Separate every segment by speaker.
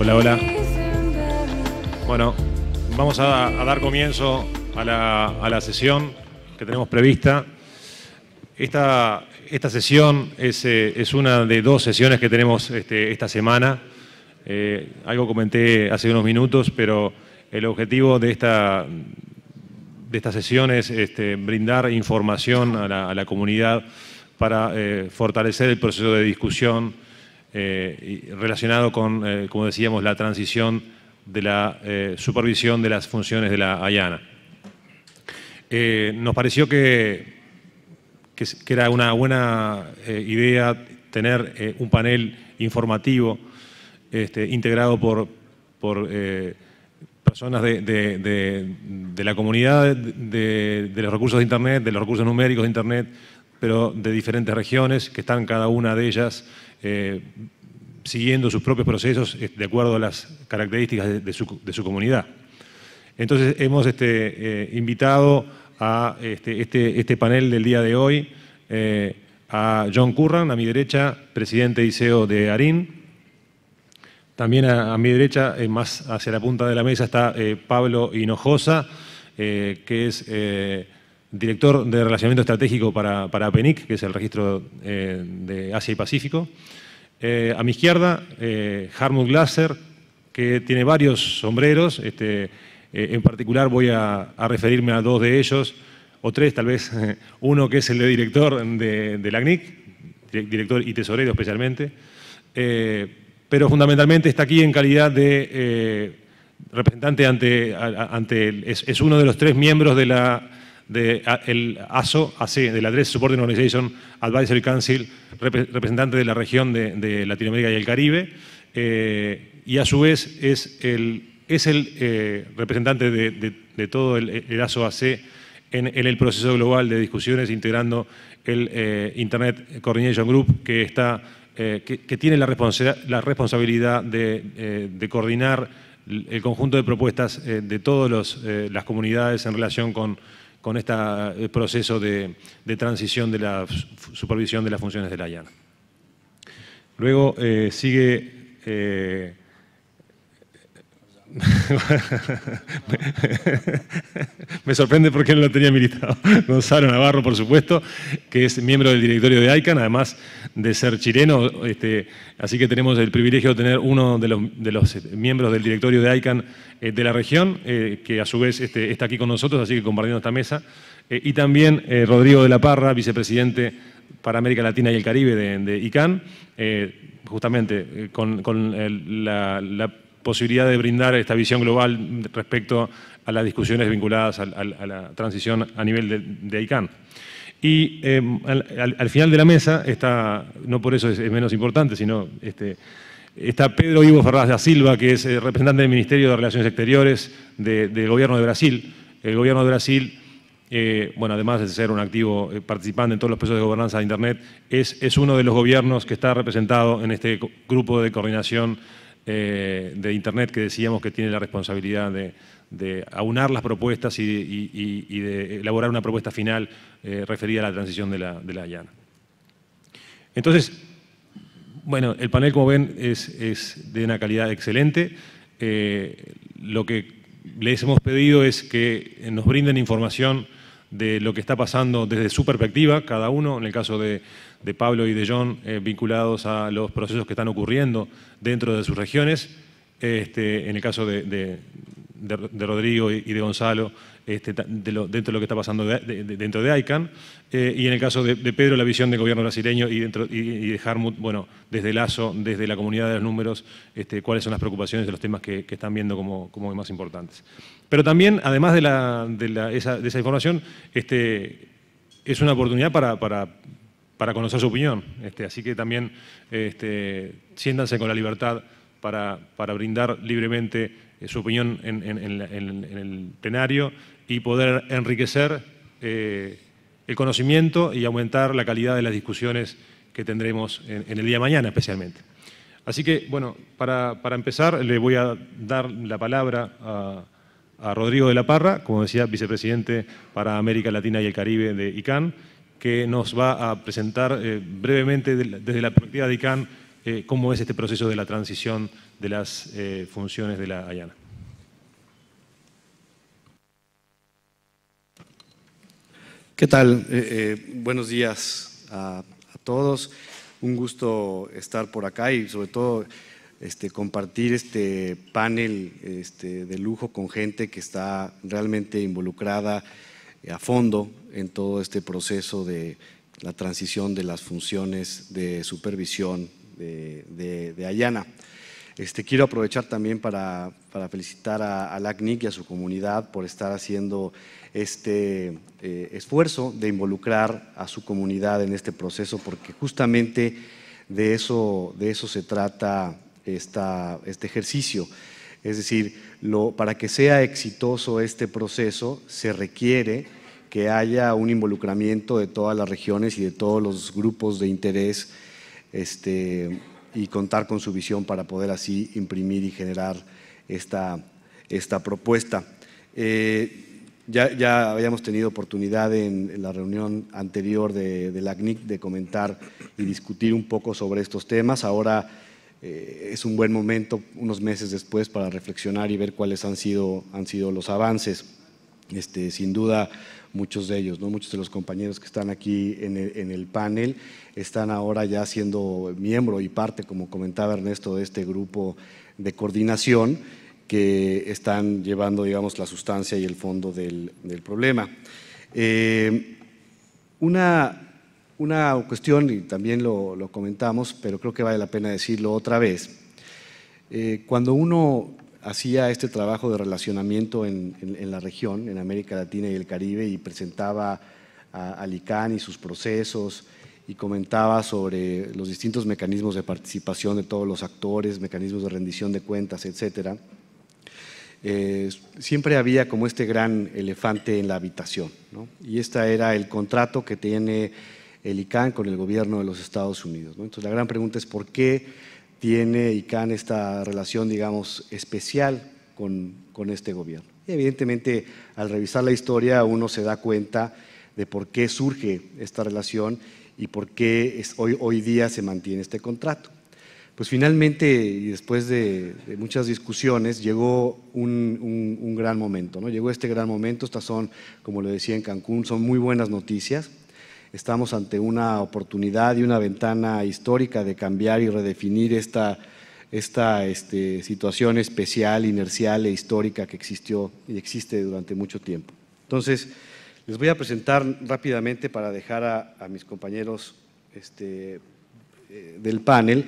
Speaker 1: Hola, hola. Bueno, vamos a, dar comienzo a la, sesión que tenemos prevista. Esta, sesión eh, es, una de dos sesiones que tenemos este, esta semana. Eh, algo comenté hace unos minutos, pero el objetivo de esta, de sesión es este, brindar información a la, comunidad para eh, fortalecer el proceso de discusión eh, relacionado con, eh, como decíamos, la transición de la eh, supervisión de las funciones de la Ayana. nos pareció que, era una buena idea tener un panel informativo este, integrado por, personas de, la comunidad, de, los recursos de Internet, de los recursos numéricos de Internet, pero de diferentes regiones que están cada una de ellas eh, siguiendo sus propios procesos eh, de acuerdo a las características de, su, comunidad. Entonces hemos este, eh, invitado a este, este, este, panel del día de hoy a John Curran, a mi derecha, presidente y CEO de ARIN. También a, a mi derecha, más hacia la punta de la mesa, está Pablo Hinojosa, que es director de Relacionamiento Estratégico para, para que es el registro eh, de Asia y Pacífico. Eh, a mi izquierda, eh, Harmut Glaser, que tiene varios sombreros. Este, en particular voy a, referirme a dos de ellos, o tres tal vez. Uno que es el de director de, la ACNIC, director y tesorero especialmente. pero fundamentalmente está aquí en calidad de representante ante, ante es uno de los tres miembros de la del ASO, AC, del Address Supporting Organization Advisory Council, representante de la región de, Latinoamérica y el Caribe, eh, y a su vez es el, es el eh, representante de, todo el, ASO AC en, el proceso global de discusiones integrando el eh, Internet Coordination Group que, está, que, tiene la, la responsabilidad de, de, coordinar el conjunto de propuestas de todas las comunidades en relación con con este eh, proceso de, transición de la supervisión de las funciones de la IAN. Luego eh, sigue eh, Me sorprende porque no lo tenía militado. Gonzalo Navarro, por supuesto, que es miembro del directorio de ICANN, además de ser chileno. Este, así que tenemos el privilegio de tener uno de los, este, miembros del directorio de ICANN eh, de la región, eh, que a su vez este, está aquí con nosotros, así que compartiendo esta mesa. Eh, y también Rodrigo de la Parra, vicepresidente para América Latina y el Caribe de, ICANN, justamente con, la posibilidad de brindar esta visión global respecto a las discusiones vinculadas a, la transición a nivel de, de ICANN. Y em, al, final de la mesa está, no por eso es, menos importante, sino este, está Pedro Ivo Ferraz da Silva, que es eh, representante del Ministerio de Relaciones Exteriores de, del Gobierno de Brasil. El Gobierno de Brasil, eh, bueno, además de ser un activo eh, participante en todos los procesos de gobernanza de Internet, es, es uno de los gobiernos que está representado en este grupo de coordinación eh, de Internet que decíamos que tiene la responsabilidad de, aunar las propuestas y, de elaborar una propuesta final eh, referida a la transición de la, de llana. Entonces, bueno, el panel, como ven, es, de una calidad excelente. Eh, lo que les hemos pedido es que nos brinden información de lo que está pasando desde su perspectiva, cada uno, en el caso de, de Pablo y de John eh, vinculados a los procesos que están ocurriendo dentro de sus regiones. Este, en el caso de, Rodrigo y de Gonzalo, este, dentro de lo que está pasando dentro de ICANN. Eh, y en el caso de, Pedro, la visión del gobierno brasileño y, dentro, y, de Harmut, bueno, desde Lazo, desde la comunidad de los números, este, cuáles son las preocupaciones de los temas que, están viendo como, como, más importantes. Pero también, además de, esa, información, es una oportunidad para para conocer su opinión. Este, así que también este, siéntanse con la libertad para, brindar libremente eh, su opinión en, el plenario y poder enriquecer eh, el conocimiento y aumentar la calidad de las discusiones que tendremos en, el día de mañana especialmente. Así que, bueno, para, empezar le voy a dar la palabra a a Rodrigo de la Parra, como decía, vicepresidente para América Latina y el Caribe de ICANN, que nos va a presentar eh, brevemente desde la perspectiva de ICANN eh, cómo es este proceso de la transición de las eh, funciones de la AYANA. ¿Qué tal? buenos días
Speaker 2: a, todos. Un gusto estar por acá y sobre todo este, compartir este panel este, de lujo con gente que está realmente involucrada a fondo en todo este proceso de la transición de las funciones de supervisión de, Ayana. Este, quiero aprovechar también para, felicitar a, a LACNIC y a su comunidad por estar haciendo este eh, esfuerzo de involucrar a su comunidad en este proceso, porque justamente de eso, se trata este ejercicio. Es decir, para que sea exitoso este proceso se requiere que haya un involucramiento de todas las regiones y de todos los grupos de interés este, y contar con su visión para poder así imprimir y generar esta, esta propuesta. Eh, ya, habíamos tenido oportunidad en, la reunión anterior de, de, la CNIC de comentar y discutir un poco sobre estos temas. Ahora eh, es un buen momento, unos meses después, para reflexionar y ver cuáles han sido, han sido los avances. Este, sin duda, muchos de ellos, ¿no? muchos de los compañeros que están aquí en el, panel están ahora ya siendo miembro y parte, como comentaba Ernesto, de este grupo de coordinación que están llevando, digamos, la sustancia y el fondo del, problema. Eh, una, una, cuestión, y también lo, comentamos, pero creo que vale la pena decirlo otra vez, eh, cuando uno hacía este trabajo de relacionamiento en, la región, en América Latina y el Caribe, y presentaba a, ICANN y sus procesos, y comentaba sobre los distintos mecanismos de participación de todos los actores, mecanismos de rendición de cuentas, etcétera. Eh, siempre había como este gran elefante en la habitación, y este era el contrato que tiene el ICANN con el gobierno de los Estados Unidos. Entonces la gran pregunta es por qué tiene ICANN esta relación, digamos, especial con, este gobierno. Y evidentemente, al revisar la historia, uno se da cuenta de por qué surge esta relación y por qué hoy, hoy día se mantiene este contrato. Pues finalmente, y después de, muchas discusiones, llegó un, gran momento, ¿no? Llegó este gran momento, estas son, como lo decía en Cancún, son muy buenas noticias. Estamos ante una oportunidad y una ventana histórica de cambiar y redefinir esta, esta este, situación especial, inercial e histórica que existió y existe durante mucho tiempo. Entonces, les voy a presentar rápidamente para dejar a, mis compañeros este, eh, del panel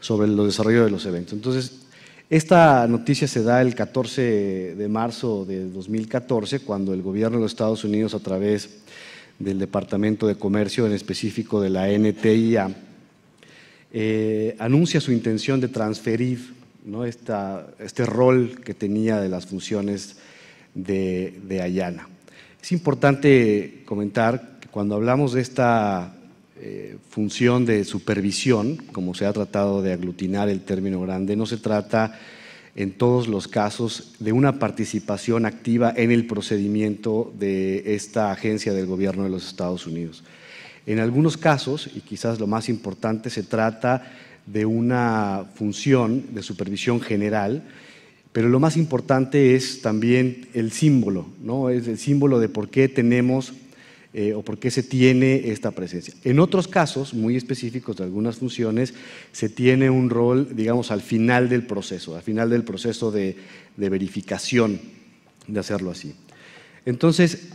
Speaker 2: sobre el desarrollo de los eventos. Entonces, esta noticia se da el 14 de marzo de 2014, cuando el gobierno de los Estados Unidos, a través del Departamento de Comercio, en específico de la NTIA, eh, anuncia su intención de transferir ¿no? este rol que tenía de las funciones de, de Ayana. Es importante comentar que cuando hablamos de esta eh, función de supervisión, como se ha tratado de aglutinar el término grande, no se trata en todos los casos de una participación activa en el procedimiento de esta agencia del gobierno de los Estados Unidos. En algunos casos, y quizás lo más importante, se trata de una función de supervisión general, pero lo más importante es también el símbolo, ¿no? es el símbolo de por qué tenemos eh, o por qué se tiene esta presencia. En otros casos muy específicos de algunas funciones, se tiene un rol, digamos, al final del proceso, al final del proceso de, verificación, de hacerlo así. Entonces,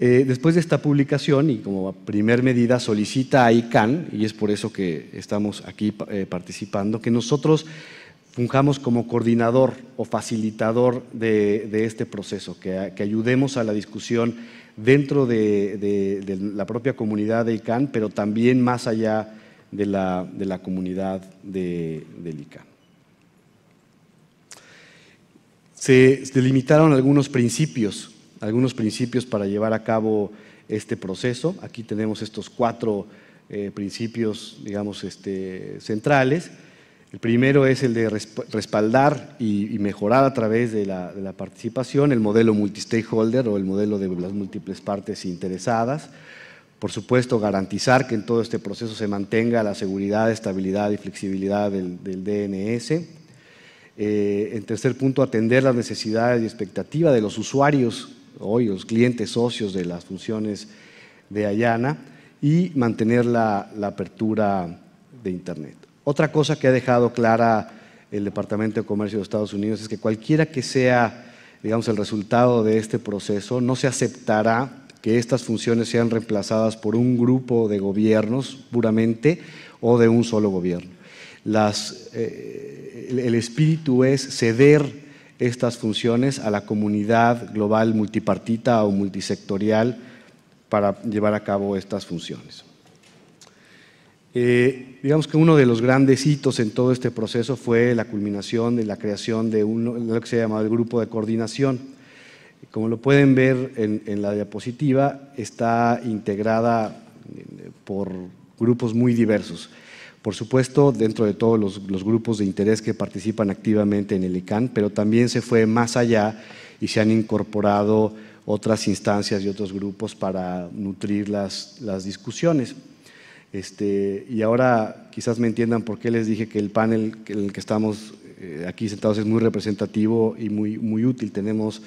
Speaker 2: eh, después de esta publicación y como primer medida solicita a ICANN, y es por eso que estamos aquí eh, participando, que nosotros funjamos como coordinador o facilitador de, este proceso, que ayudemos a la discusión dentro de, la propia comunidad de ICANN, pero también más allá de la, comunidad del ICANN. Se delimitaron algunos principios, algunos principios para llevar a cabo este proceso. Aquí tenemos estos cuatro eh, principios, digamos, este, centrales. El primero es el de respaldar y mejorar a través de la, participación el modelo multistakeholder o el modelo de las múltiples partes interesadas. Por supuesto, garantizar que en todo este proceso se mantenga la seguridad, estabilidad y flexibilidad del, DNS. Eh, en tercer punto, atender las necesidades y expectativas de los usuarios, hoy los clientes socios de las funciones de Ayana, y mantener la apertura de Internet. Otra cosa que ha dejado clara el Departamento de Comercio de Estados Unidos es que cualquiera que sea, digamos, el resultado de este proceso, no se aceptará que estas funciones sean reemplazadas por un grupo de gobiernos puramente o de un solo gobierno. Eh, el espíritu es ceder estas funciones a la comunidad global multipartita o multisectorial para llevar a cabo estas funciones. Eh, digamos que uno de los grandes hitos en todo este proceso fue la culminación de la creación de lo que se llama el grupo de coordinación. Como lo pueden ver en, la diapositiva, está integrada eh, por grupos muy diversos. Por supuesto, dentro de todos los, grupos de interés que participan activamente en el ICANN, pero también se fue más allá y se han incorporado otras instancias y otros grupos para nutrir las discusiones. Este, y ahora quizás me entiendan por qué les dije que el panel en el que estamos eh, aquí sentados es muy representativo y muy, muy útil. Tenemos,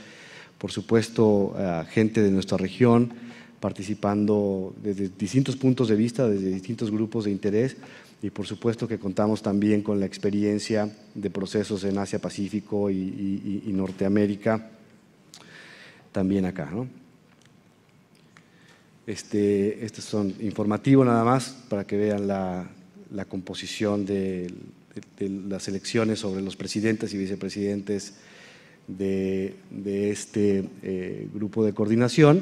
Speaker 2: por supuesto, gente de nuestra región participando desde distintos puntos de vista, desde distintos grupos de interés y por supuesto que contamos también con la experiencia de procesos en Asia Pacífico y, y Norteamérica, también acá. ¿no? Este, estos son informativos nada más para que vean la, composición de, las elecciones sobre los presidentes y vicepresidentes de, este eh, grupo de coordinación.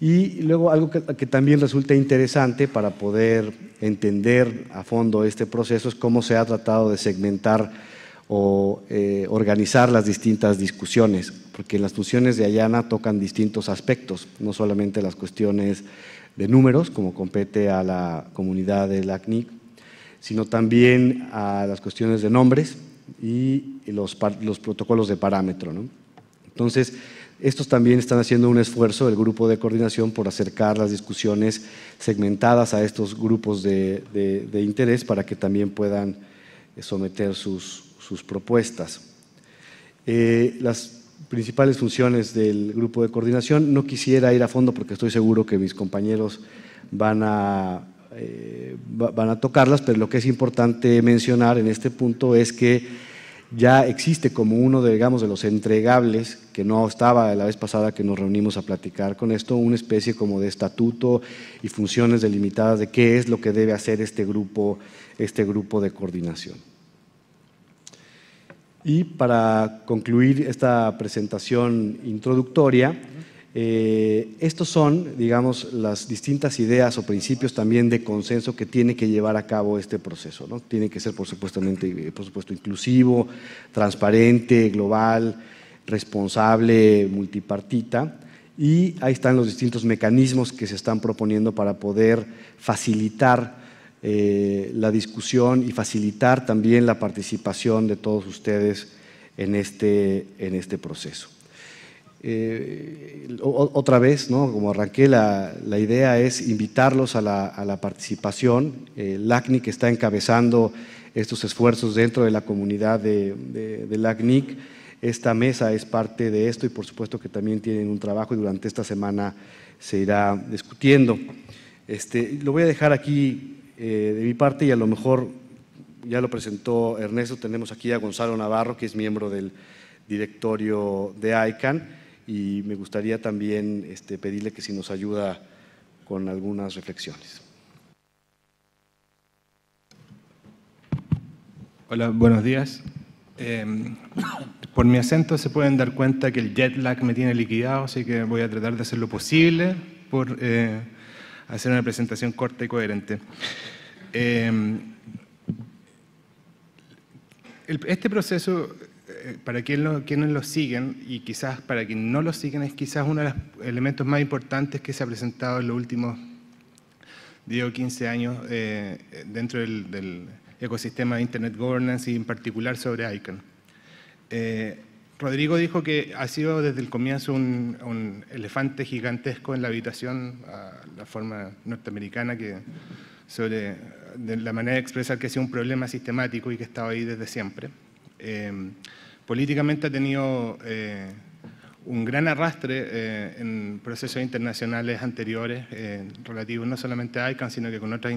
Speaker 2: Y luego algo que, también resulta interesante para poder entender a fondo este proceso es cómo se ha tratado de segmentar o eh, organizar las distintas discusiones porque las funciones de Ayana tocan distintos aspectos, no solamente las cuestiones de números, como compete a la comunidad del ACNIC, sino también a las cuestiones de nombres y los, protocolos de parámetro. Entonces, estos también están haciendo un esfuerzo, el grupo de coordinación, por acercar las discusiones segmentadas a estos grupos de, interés para que también puedan someter sus, propuestas. Eh, las principales funciones del grupo de coordinación. No quisiera ir a fondo porque estoy seguro que mis compañeros van a, eh, van a tocarlas, pero lo que es importante mencionar en este punto es que ya existe como uno de, de los entregables, que no estaba la vez pasada que nos reunimos a platicar con esto, una especie como de estatuto y funciones delimitadas de qué es lo que debe hacer este grupo, este grupo de coordinación. Y para concluir esta presentación introductoria, eh, estos son, digamos, las distintas ideas o principios también de consenso que tiene que llevar a cabo este proceso. ¿no? Tiene que ser, por, supuestamente, eh, por supuesto, inclusivo, transparente, global, responsable, multipartita. Y ahí están los distintos mecanismos que se están proponiendo para poder facilitar eh, la discusión y facilitar también la participación de todos ustedes en este, en este proceso. Eh, otra vez, ¿no? como arranqué, la, idea es invitarlos a la, a la participación. Eh, LACNIC está encabezando estos esfuerzos dentro de la comunidad de, de, LACNIC. Esta mesa es parte de esto y por supuesto que también tienen un trabajo y durante esta semana se irá discutiendo. Este, lo voy a dejar aquí eh, de mi parte, y a lo mejor ya lo presentó Ernesto, tenemos aquí a Gonzalo Navarro, que es miembro del directorio de ICANN, y me gustaría también este, pedirle que si nos ayuda con algunas reflexiones. Hola, buenos días.
Speaker 3: Em, por mi acento se pueden dar cuenta que el jet lag me tiene liquidado, así que voy a tratar de hacer lo posible por... Eh, hacer una presentación corta y coherente. Eh, este proceso, eh, para quien lo, quienes lo siguen y quizás para quienes no lo siguen, es quizás uno de los elementos más importantes que se ha presentado en los últimos 10 o 15 años eh, dentro del, ecosistema de Internet Governance y en particular sobre ICANN. Rodrigo dijo que ha sido desde el comienzo un, elefante gigantesco en la habitación la forma norteamericana que sobre de la manera de expresar que ha sido un problema sistemático y que ha estado ahí desde siempre. Eh, políticamente ha tenido eh, un gran arrastre eh, en procesos internacionales anteriores relativos no solamente a ICANN, sino que con otras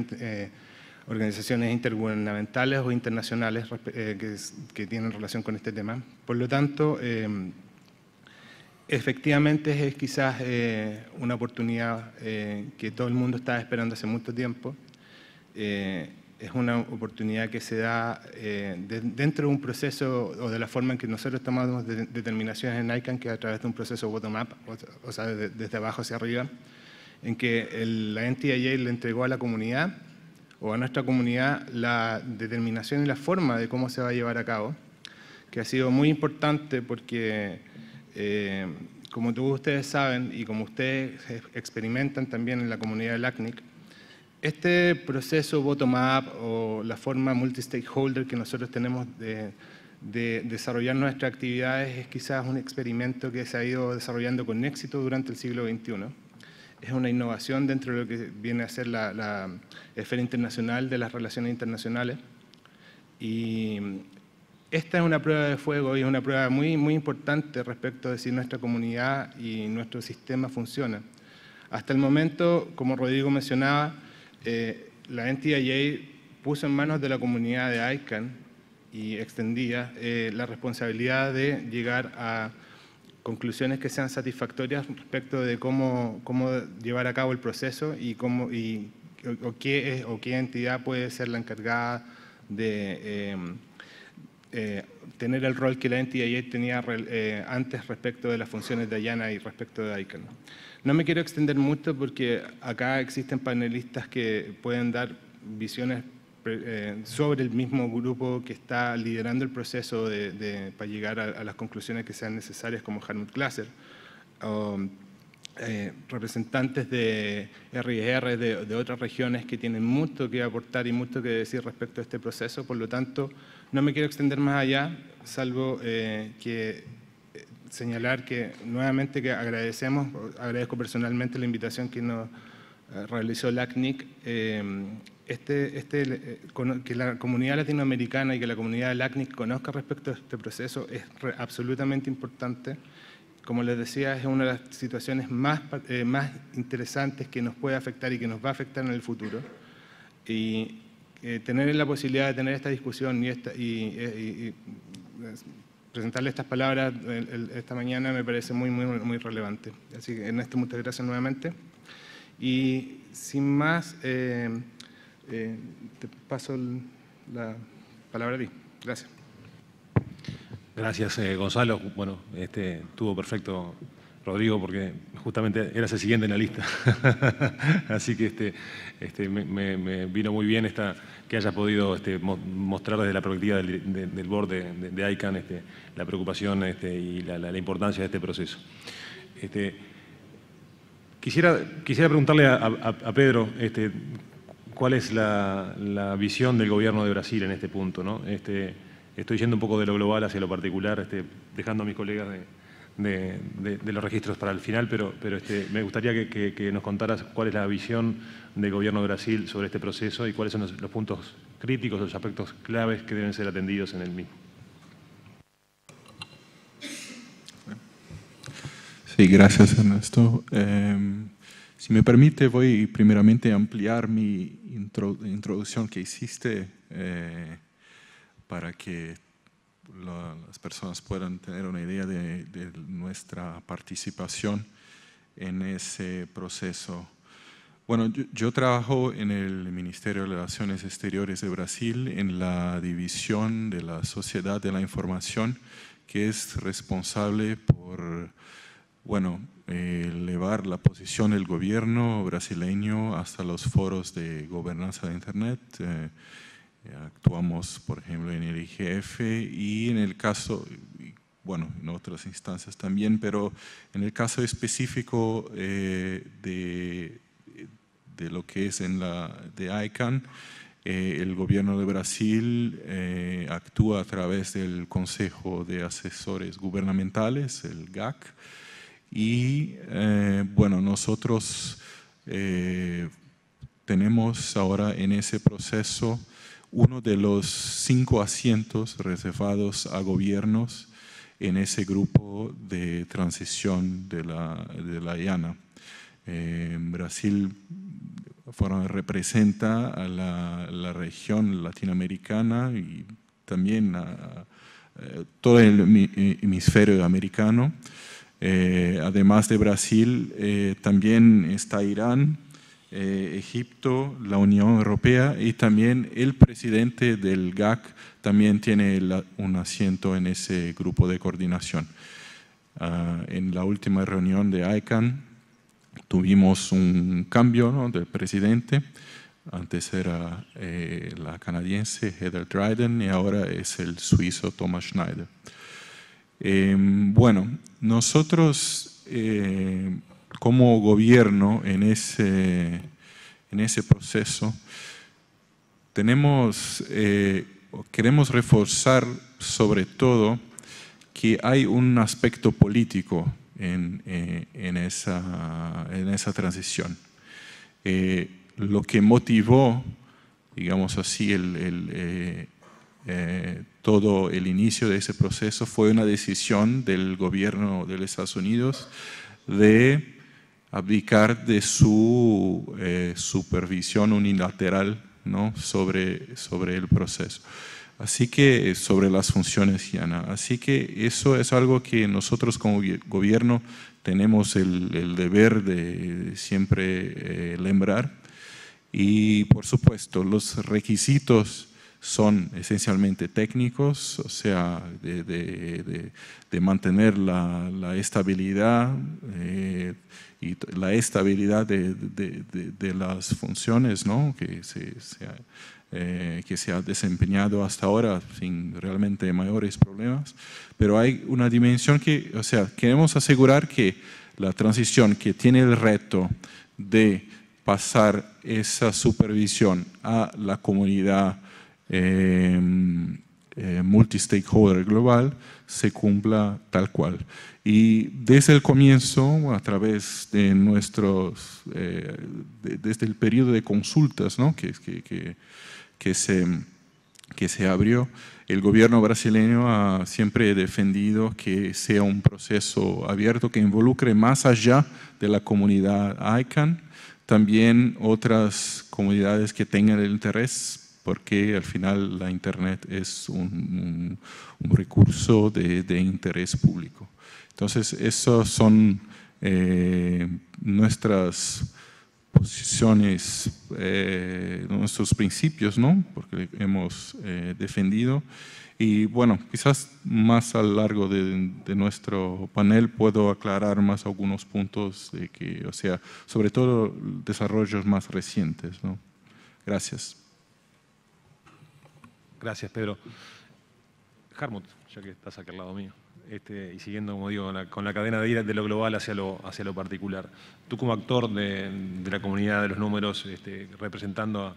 Speaker 3: organizaciones intergubernamentales o internacionales que, que, tienen relación con este tema. Por lo tanto, Efectivamente es quizás eh, una oportunidad eh, que todo el mundo estaba esperando hace mucho tiempo. Eh, es una oportunidad que se da dentro de un proceso o de la forma en que nosotros tomamos determinaciones en ICANN, que es a través de un proceso bottom-up, o, sea, desde abajo hacia arriba, en que la entidad le entregó a la comunidad o a nuestra comunidad la determinación y la forma de cómo se va a llevar a cabo, que ha sido muy importante porque eh, como todos ustedes saben y como ustedes experimentan también en la comunidad del ACNIC, este proceso bottom-up o la forma multi-stakeholder que nosotros tenemos de, desarrollar nuestras actividades es quizás un experimento que se ha ido desarrollando con éxito durante el siglo XXI. Es una innovación dentro de lo que viene a ser la, la esfera internacional de las relaciones internacionales. Y esta es una prueba de fuego y es una prueba muy, muy importante respecto de si nuestra comunidad y nuestro sistema funciona. Hasta el momento, como Rodrigo mencionaba, eh, la la NTIA puso en manos de la comunidad de ICANN y extendía eh, la responsabilidad de llegar a conclusiones que sean satisfactorias respecto de cómo, cómo llevar a cabo el proceso y, cómo, y qué, o qué entidad puede ser la encargada de... Eh, eh, tener el rol que la NTIA tenía eh, antes respecto de las funciones de Ayana y respecto de ICANN. No me quiero extender mucho porque acá existen panelistas que pueden dar visiones eh, sobre el mismo grupo que está liderando el proceso para llegar a, las conclusiones que sean necesarias, como Helmut Glaser. Um, eh, representantes de RIR de, otras regiones que tienen mucho que aportar y mucho que decir respecto a este proceso, por lo tanto, no me quiero extender más allá, salvo eh, que eh, señalar que nuevamente que agradecemos, agradezco personalmente la invitación que nos realizó LACNIC, este, este, que la comunidad latinoamericana y que la comunidad de LACNIC conozca respecto a este proceso es absolutamente importante como les decía, es una de las situaciones eh, más, interesantes que nos puede afectar y que nos va a afectar en el futuro. Y eh, tener la posibilidad de tener esta discusión y, esta, y, eh, pues, presentarle estas palabras esta mañana me parece muy, muy, muy relevante. Así que en esto muchas gracias nuevamente. Y sin más, te paso la palabra a ti. Gracias.
Speaker 1: Gracias, eh, Gonzalo. Bueno, este, estuvo perfecto, Rodrigo, porque justamente eras el siguiente en la lista. Así que este, este me, vino muy bien esta, que hayas podido este, mostrar desde la perspectiva del, borde board de, de, este, la preocupación este, y la, importancia de este proceso. Quisiera, quisiera, preguntarle a, Pedro cuál es la, visión del gobierno de Brasil en este punto. ¿no? estoy yendo un poco de lo global hacia lo particular, este, dejando a mis colegas de, los registros para el final, pero, este, me gustaría que, nos contaras cuál es la visión del gobierno de Brasil sobre este proceso y cuáles son los, puntos críticos, los aspectos claves que deben ser atendidos en el mismo.
Speaker 4: Sí, gracias Ernesto. Em, si me permite, voy primeramente a ampliar mi introducción que hiciste. Eh, para que las personas puedan tener una idea de, nuestra participación en ese proceso. Bueno, yo, trabajo en el Ministerio de Relaciones Exteriores de Brasil, en la división de la Sociedad de la Información, que es responsable por, bueno, elevar la posición del gobierno brasileño hasta los foros de gobernanza de Internet. Eh, eh, actuamos, por ejemplo, en el IGF y en el caso, bueno, en otras instancias también, pero en el caso específico eh, de, lo que es en la de ICANN, eh, el gobierno de Brasil actúa a través del Consejo de Asesores Gubernamentales, el GAC, y bueno, nosotros tenemos ahora en ese proceso uno de los cinco asientos reservados a gobiernos en ese grupo de transición de la, de IANA. Eh, Brasil representa a la, región latinoamericana y también a, eh, todo el eh, hemisferio americano. además de Brasil, también está Irán, eh, Egipto, la Unión Europea y también el presidente del GAC también tiene un asiento en ese grupo de coordinación. Ah, en la última reunión de ICANN tuvimos un cambio ¿no? del presidente. Antes era eh, la canadiense Heather Dryden y ahora es el suizo Thomas Schneider. Em, bueno, nosotros eh, como gobierno en ese, en ese proceso, tenemos, eh, queremos reforzar sobre todo que hay un aspecto político en, eh, esa, en esa, transición. Eh, lo que motivó, digamos así, todo el inicio de ese proceso fue una decisión del gobierno de los Estados Unidos de abdicar de su eh, supervisión unilateral ¿no? sobre, sobre el proceso. Así que sobre las funciones, Yana. Así que eso es algo que nosotros como gobierno tenemos el, deber de siempre eh, lembrar. Y por supuesto, los requisitos son esencialmente técnicos, o sea, de, mantener la, estabilidad y la estabilidad eh, de, las funciones ¿no? que, se, eh, que se ha desempeñado hasta ahora sin realmente mayores problemas. Pero hay una dimensión que, o sea, queremos asegurar que la transición que tiene el reto de pasar esa supervisión a la comunidad Em, eh, global se cumpla tal cual. Y desde el comienzo, a través de nuestros, eh, desde el periodo de consultas que, que, que, se, que se abrió, el gobierno brasileño ha siempre defendido que sea un proceso abierto que involucre más allá de la comunidad ICANN, también otras comunidades que tengan el interés porque al final la Internet es un, recurso de, interés público. Entonces, esos son eh, nuestras posiciones, eh, nuestros principios, ¿no? Porque hemos eh, defendido. Y bueno, quizás más a lo largo de, de, nuestro panel puedo aclarar más algunos puntos de que, o sea, sobre todo desarrollos más recientes, ¿no? Gracias.
Speaker 1: Gracias, Pedro. Harmut, ya que estás aquí al lado mío, este, y siguiendo, como digo, con la cadena de ir de lo global hacia lo, hacia lo particular. Tú como actor de, la comunidad de los números, este, representando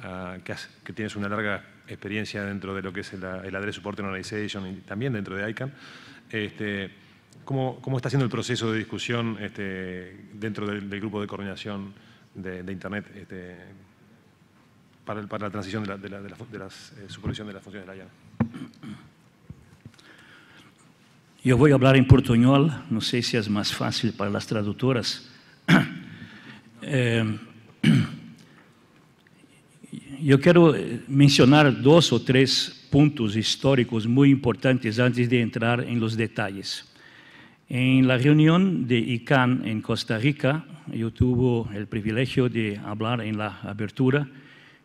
Speaker 1: a, que, tienes una larga experiencia dentro de lo que es el, el Address Support Organization y también dentro de ICANN, este, ¿cómo, ¿cómo, está siendo el proceso de discusión dentro del, grupo de coordinación de Internet para, la transición de la, de de las, eh, supervisión de las funciones de la llave.
Speaker 5: Yo voy a hablar en portuñol, no sé si es más fácil para las traductoras. Eh, yo quiero eh, mencionar dos o tres puntos históricos muy importantes antes de entrar en los detalles. En la reunión de ICANN en Costa Rica, yo tuve el privilegio de hablar en la abertura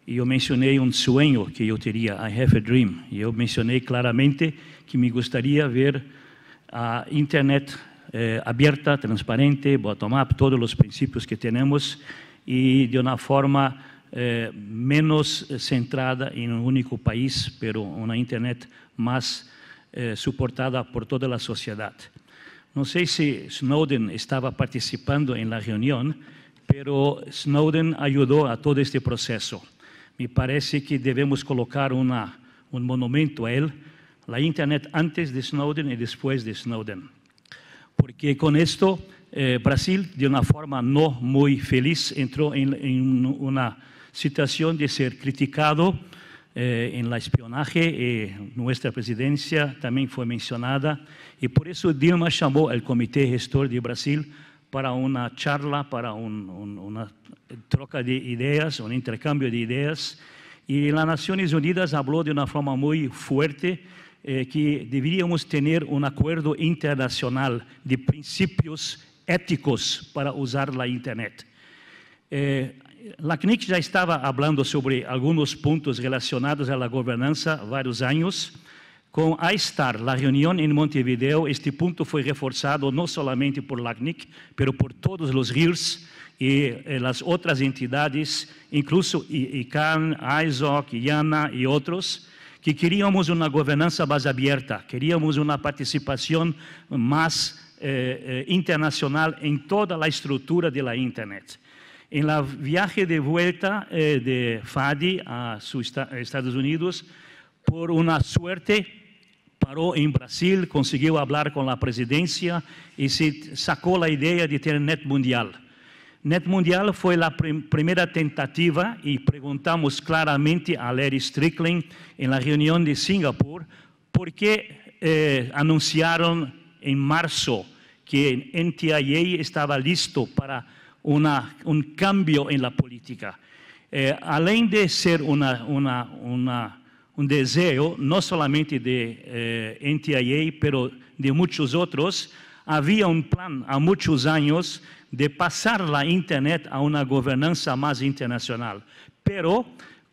Speaker 5: E eu mencionei um sonho que eu teria, I have a dream. E eu mencionei claramente que me gostaria ver a internet eh, aberta, transparente, bottom-up, todos os princípios que temos e de uma forma eh, menos centrada em um único país, mas uma internet mais eh, suportada por toda a sociedade. Não sei se Snowden estava participando em la reunião, mas Snowden ajudou a todo este processo. me parece que debemos colocar un monumento a él, la Internet antes de Snowden y después de Snowden. Porque con esto eh, Brasil, de una forma no muy feliz, entró en, una situación de ser criticado eh, en la espionaje. Eh, nuestra presidencia también fue mencionada y por eso Dilma llamó al Comité Gestor de Brasil para uma charla, para uma troca de ideias, um intercâmbio de ideias. E as Nações Unidas falou de uma forma muito forte eh, que deveríamos ter um acordo internacional de princípios éticos para usar a Internet. Eh, la CNIC já estava falando sobre alguns pontos relacionados à governança há vários anos. Com a estar la reunião em Montevideo, este ponto foi reforçado não somente por LACNIC, mas por todos os RIRS e eh, as outras entidades, incluso ICANN, ISOC, IANA e outros, que queríamos uma governança mais aberta, queríamos uma participação mais eh, eh internacional em toda a estrutura da internet. Em la viagem de volta eh, de FADI a Estados Unidos, por uma suerte paró en em Brasil, consiguió hablar con la presidencia y e se sacó la idea de tener Net Mundial. Net Mundial fue la primera tentativa y e preguntamos claramente a Larry Strickland en em la reunión de Singapur por qué anunciaron en marzo que eh, NTIA em estaba listo para una, un um cambio en la política. Eh, além de ser una un deseo no solamente de eh, NTIA, pero de muchos otros, había un plan a muchos años de pasar la Internet a una gobernanza más internacional, pero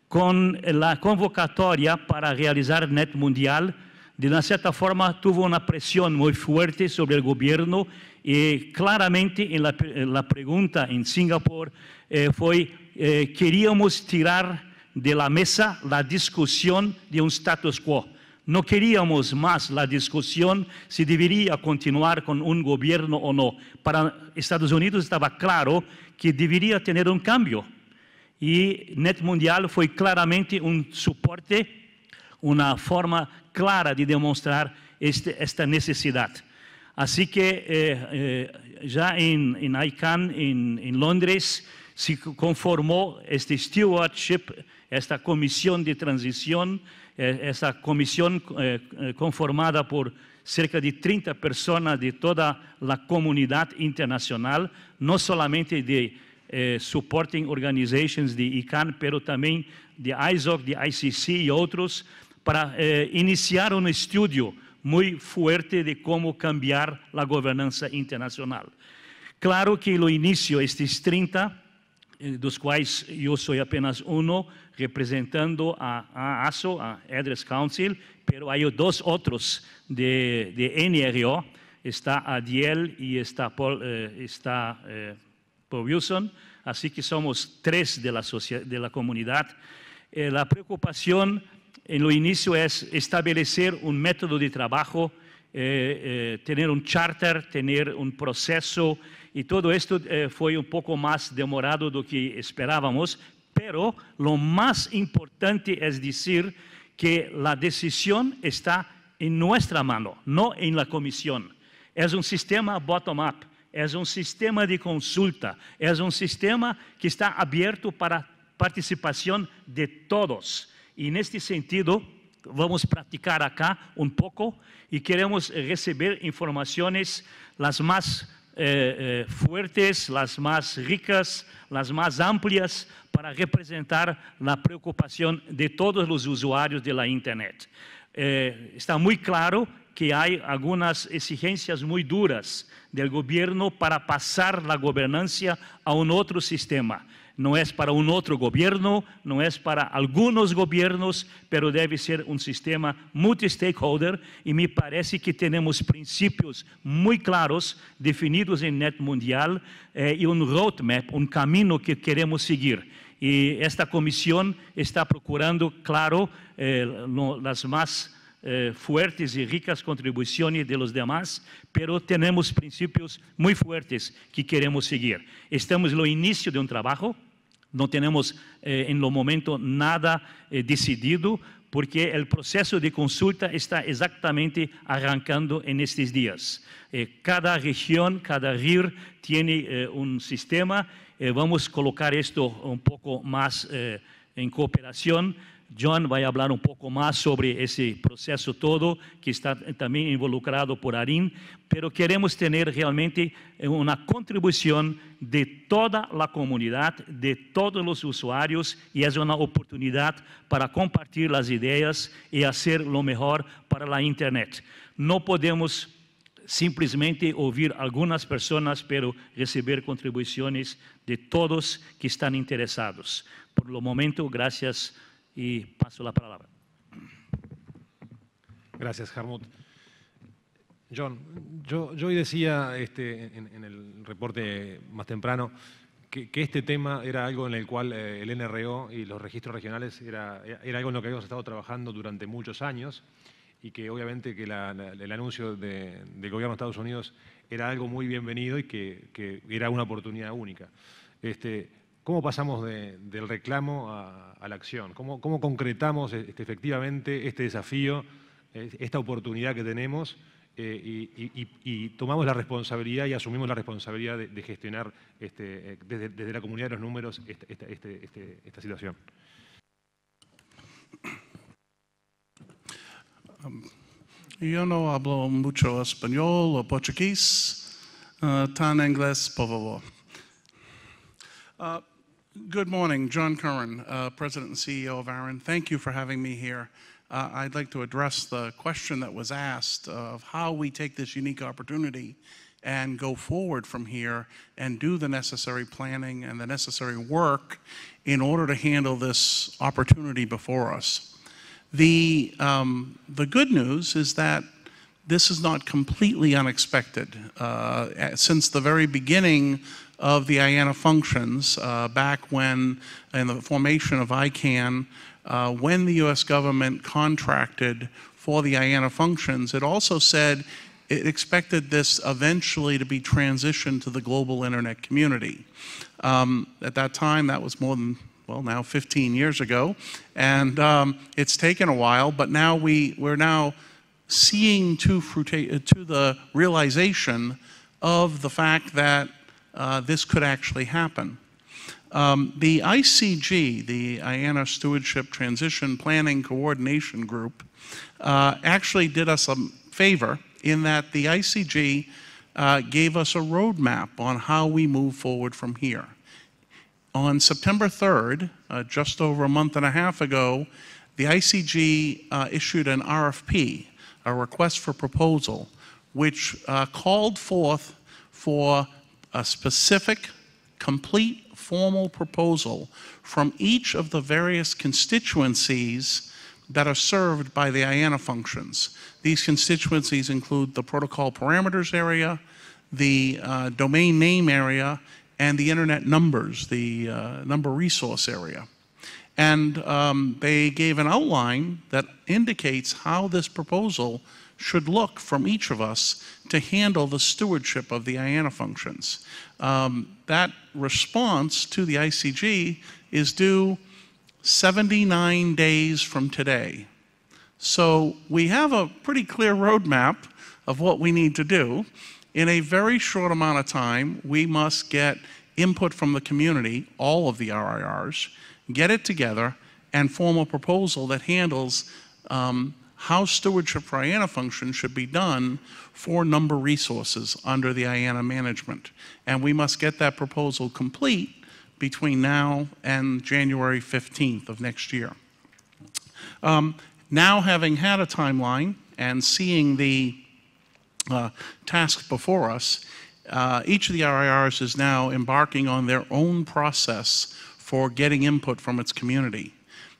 Speaker 5: con la convocatoria para realizar Net Mundial, de una cierta forma tuvo una presión muy fuerte sobre el gobierno y claramente en la, pregunta en Singapur eh, fue, eh, queríamos tirar de la mesa la discusión de un status quo. No queríamos más la discusión si debería continuar con un gobierno o no. Para Estados Unidos estaba claro que debería tener un cambio. Y Net Mundial fue claramente un soporte, una forma clara de demostrar este, esta necesidad. Así que eh, eh, ya en, ICANN, en Londres, se conformó este stewardship esta comissão de transição, eh, esta comissão eh, conformada por cerca de 30 pessoas de toda a comunidade internacional, não solamente de eh, supporting organizations de ICANN, pero também de ISOC, de ICC e outros, para eh, iniciar um estudo muito forte de como cambiar a governança internacional. Claro que no início, estes 30 Eh, de los cuales yo soy apenas uno, representando a, ASO, a Address Council, pero hay dos otros de, de, NRO, está Adiel y está Paul, eh, está, eh, Wilson, así que somos tres de la, de la comunidad. la preocupación en lo inicio es establecer un método de trabajo, tener un charter, tener un proceso, y todo esto eh, fue un poco más demorado de lo que esperábamos, pero lo más importante es decir que la decisión está en nuestra mano, no en la comisión. Es un sistema bottom-up, es un sistema de consulta, es un sistema que está abierto para participación de todos. Y en este sentido, vamos a practicar acá un poco y queremos recibir informaciones las más eh, eh, fuertes, las más ricas, las más amplias para representar la preocupación de todos los usuarios de la Internet. Eh, está muy claro que hay algunas exigencias muy duras del gobierno para pasar la gobernanza a un otro sistema. Não é para um outro governo, não é para alguns governos, pero deve ser um sistema multi-stakeholder e me parece que temos princípios muito claros definidos em Net Mundial eh, y roadmap, um caminho que queremos seguir. E esta Comissão está procurando, claro, eh, no, eh, fortes e eh, ricas contribuições de los demás, pero temos princípios muito fortes que queremos seguir. Estamos no início de un trabajo, No tenemos eh, en lo momento nada eh, decidido porque el proceso de consulta está exactamente arrancando en estos días. Eh, cada región, cada RIR tiene un sistema. vamos a colocar esto un poco más en cooperación John vai falar um pouco mais sobre esse processo todo que está também involucrado por Arin, pero queremos ter realmente eh, uma contribuição de toda a comunidade, de todos os usuários e é uma oportunidade para compartilhar as ideias e fazer o melhor para a internet. Não podemos simplesmente ouvir algumas pessoas, pero receber contribuições de todos que estão interessados. Por lo momento, graças a y paso la palabra. Gracias, Harmut.
Speaker 1: John, yo, yo hoy decía este, en, el reporte más temprano que, que, este tema era algo en el cual eh, el NRO y los registros regionales era, era algo en lo que habíamos estado trabajando durante muchos años y que obviamente que el anuncio de, del gobierno de Estados Unidos era algo muy bienvenido y que, que era una oportunidad única. Este, ¿Cómo pasamos del reclamo a, la acción? ¿Cómo, concretamos eh, este, efectivamente este desafío, eh, esta oportunidad que tenemos eh, y, tomamos la responsabilidad y asumimos la responsabilidad de, gestionar este, desde, la comunidad de los números esta, este, este, situación?
Speaker 6: Um, yo no hablo mucho español o portugués, uh, tan inglés, por favor. Uh, Good morning, John Curran, uh, President and CEO of Aaron. Thank you for having me here. Uh, I'd like to address the question that was asked of how we take this unique opportunity and go forward from here and do the necessary planning and the necessary work in order to handle this opportunity before us. The, um, the good news is that this is not completely unexpected. Uh, since the very beginning of the IANA functions uh, back when, in the formation of ICANN, uh, when the US government contracted for the IANA functions, it also said it expected this eventually to be transitioned to the global internet community. Um, at that time, that was more than well now 15 years ago and um, it's taken a while but now we we're now seeing to, uh, to the realization of the fact that uh, this could actually happen. Um, the ICG, the IANA Stewardship Transition Planning Coordination Group, uh, actually did us a favor in that the ICG uh, gave us a roadmap on how we move forward from here. On September 3rd, uh, just over a month and a half ago, the ICG uh, issued an RFP, a request for proposal, which uh, called forth for a specific, complete, formal proposal from each of the various constituencies that are served by the IANA functions. These constituencies include the protocol parameters area, the uh, domain name area, and the internet numbers, the uh, number resource area. And um, they gave an outline that indicates how this proposal should look from each of us to handle the stewardship of the IANA functions. Um, that response to the ICG is due 79 days from today. So we have a pretty clear roadmap of what we need to do. In a very short amount of time, we must get input from the community, all of the RIRs, get it together, and form a proposal that handles um, how stewardship for IANA function should be done for number resources under the IANA management. And we must get that proposal complete between now and January 15th of next year. Um, now having had a timeline and seeing the uh, task before us, uh, each of the RIRs is now embarking on their own process for getting input from its community.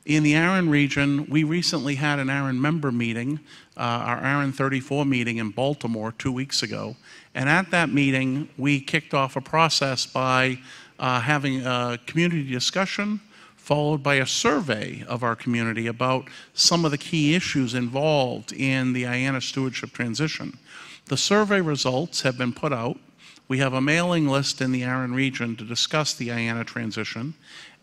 Speaker 6: In the Aaron region, we recently had an Aaron member meeting, uh, our Aaron 34 meeting in Baltimore two weeks ago. And at that meeting, we kicked off a process by uh, having a community discussion followed by a survey of our community about some of the key issues involved in the IANA stewardship transition. The survey results have been put out. We have a mailing list in the Aaron region to discuss the IANA transition,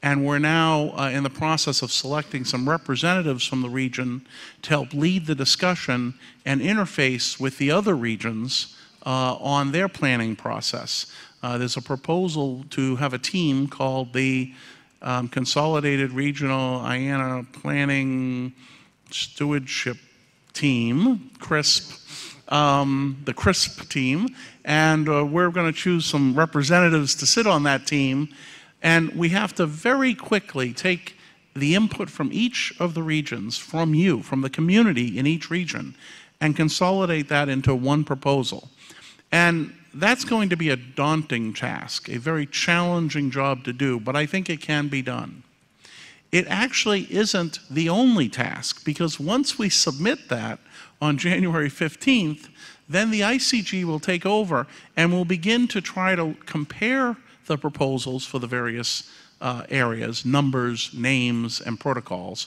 Speaker 6: and we're now uh, in the process of selecting some representatives from the region to help lead the discussion and interface with the other regions uh, on their planning process. Uh, there's a proposal to have a team called the um, Consolidated Regional IANA Planning Stewardship Team, CRISP. Um, the CRISP team, and uh, we're going to choose some representatives to sit on that team and we have to very quickly take the input from each of the regions, from you, from the community in each region, and consolidate that into one proposal. And that's going to be a daunting task, a very challenging job to do, but I think it can be done. It actually isn't the only task, because once we submit that on January 15th, then the ICG will take over and will begin to try to compare the proposals for the various uh, areas, numbers, names, and protocols,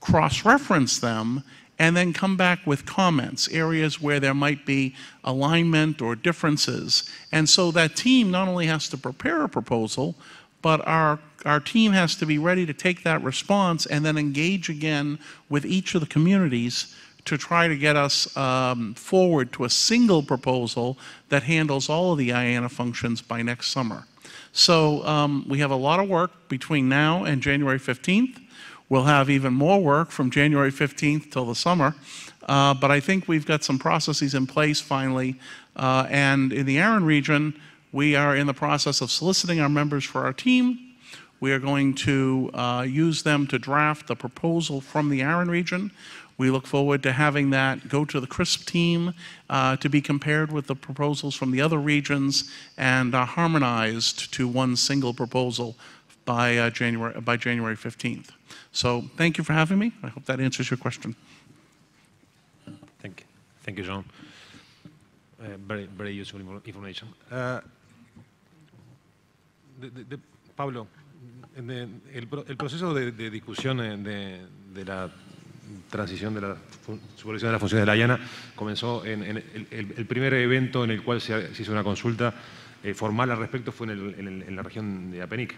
Speaker 6: cross-reference them, and then come back with comments, areas where there might be alignment or differences. And so that team not only has to prepare a proposal, but our, our team has to be ready to take that response and then engage again with each of the communities to try to get us um, forward to a single proposal that handles all of the IANA functions by next summer. So um, we have a lot of work between now and January 15th. We'll have even more work from January 15th till the summer. Uh, but I think we've got some processes in place finally. Uh, and in the Aaron region, we are in the process of soliciting our members for our team. We are going to uh, use them to draft the proposal from the Aaron region. We look forward to having that go to the CRISP team uh, to be compared with the proposals from the other regions and uh, harmonized to one single proposal by, uh, January, by January 15th. So thank you for having me. I hope that answers your question. Thank you. Thank you, John.
Speaker 1: Uh, very, very useful information. Uh, the de, the Pablo, el, el, proceso de, discusión eh, de la transición de la supervisión de las funciones de la llana comenzó en, el, primer evento en el cual se, hizo una consulta eh, formal al respecto fue en, la región de Apenic.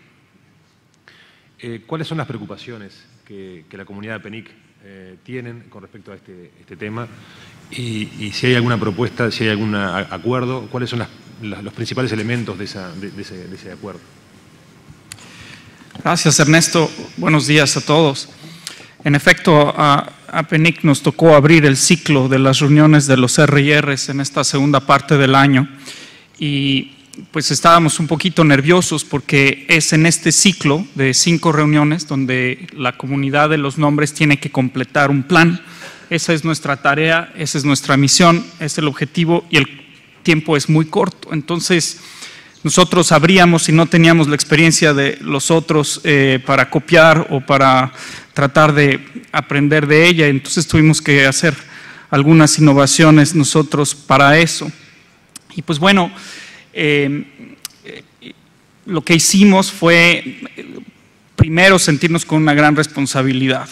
Speaker 1: Eh, ¿Cuáles son las preocupaciones que, la comunidad de Apenic eh, tienen con respecto a este, este tema? Y, si hay alguna propuesta, si hay algún acuerdo, ¿cuáles son los principales elementos de, de ese acuerdo?
Speaker 7: Gracias, Ernesto. Buenos días a todos. En efecto, a, a Penic nos tocó abrir el ciclo de las reuniones de los RIR en esta segunda parte del año y pues estábamos un poquito nerviosos porque es en este ciclo de cinco reuniones donde la comunidad de los nombres tiene que completar un plan. Esa es nuestra tarea, esa es nuestra misión, es el objetivo y el tiempo es muy corto. Entonces, nosotros sabríamos si no teníamos la experiencia de los otros eh, para copiar o para tratar de aprender de ella. Entonces tuvimos que hacer algunas innovaciones nosotros para eso. Y pues bueno, em, lo que hicimos fue eh, primero sentirnos con una gran responsabilidad.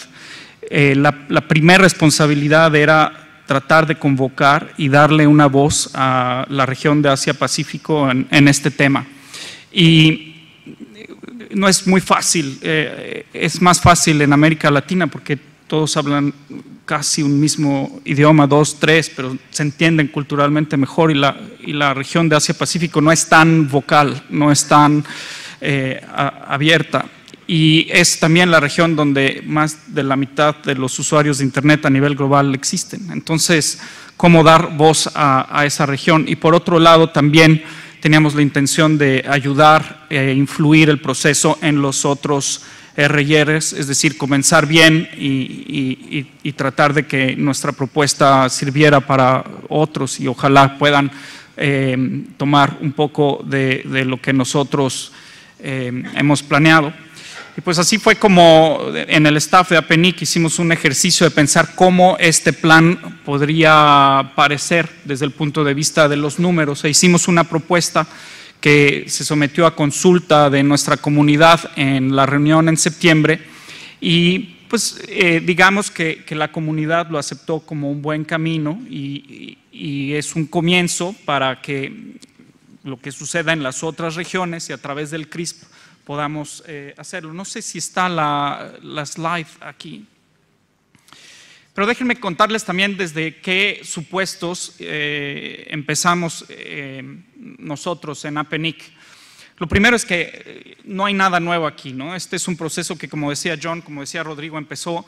Speaker 7: Eh, la, la primera responsabilidad era tratar de convocar y darle una voz a la región de Asia-Pacífico en, este tema. Y no es muy fácil, eh, es más fácil en América Latina porque todos hablan casi un mismo idioma, dos, tres, pero se entienden culturalmente mejor y la, región de Asia-Pacífico no es tan vocal, no es tan eh, abierta y es también la región donde más de la mitad de los usuarios de Internet a nivel global existen. Entonces, ¿cómo dar voz a, esa región? Y por otro lado, también teníamos la intención de ayudar e influir el proceso en los otros RIRs, es decir, comenzar bien y, tratar de que nuestra propuesta sirviera para otros y ojalá puedan eh, tomar un poco de, lo que nosotros eh, hemos planeado. Y pues así fue como en el staff de APENIC hicimos un ejercicio de pensar cómo este plan podría parecer desde el punto de vista de los números. E hicimos una propuesta que se sometió a consulta de nuestra comunidad en la reunión en septiembre y pues eh, digamos que, la comunidad lo aceptó como un buen camino y, y es un comienzo para que lo que suceda en las otras regiones y a través del CRISP podamos eh, hacerlo. No sé si está la, slide aquí. Pero déjenme contarles también desde qué supuestos eh, empezamos eh, nosotros en APENIC. Lo primero es que no hay nada nuevo aquí, ¿no? Este es un proceso que, como decía John, como decía Rodrigo, empezó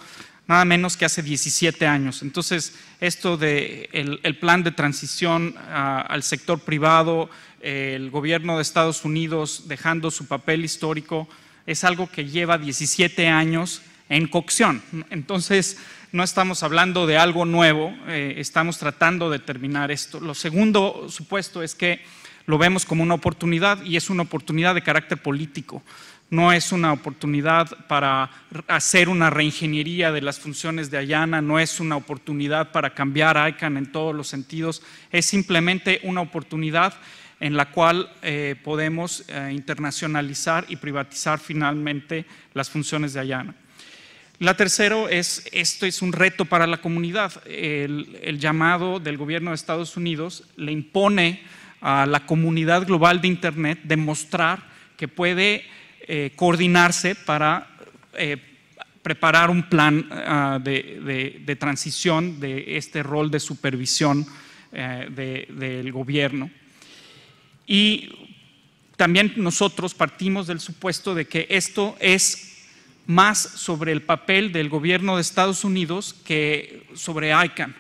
Speaker 7: nada menos que hace 17 años. Entonces, esto del de el plan de transición ah, al sector privado, el gobierno de Estados Unidos dejando su papel histórico es algo que lleva 17 años en cocción. Entonces, no estamos hablando de algo nuevo, eh, estamos tratando de terminar esto. Lo segundo supuesto es que lo vemos como una oportunidad y es una oportunidad de carácter político. No es una oportunidad para hacer una reingeniería de las funciones de Ayana, no es una oportunidad para cambiar ICANN en todos los sentidos, es simplemente una oportunidad en la cual eh, podemos eh, internacionalizar y privatizar finalmente las funciones de Ayana. La tercera es, esto es un reto para la comunidad. El, llamado del gobierno de Estados Unidos le impone a la comunidad global de Internet demostrar que puede eh, coordinarse para preparar un plan ah, de, transición de este rol de supervisión del gobierno. Y también nosotros partimos del supuesto de que esto es más sobre el papel del gobierno de Estados Unidos que sobre ICANN.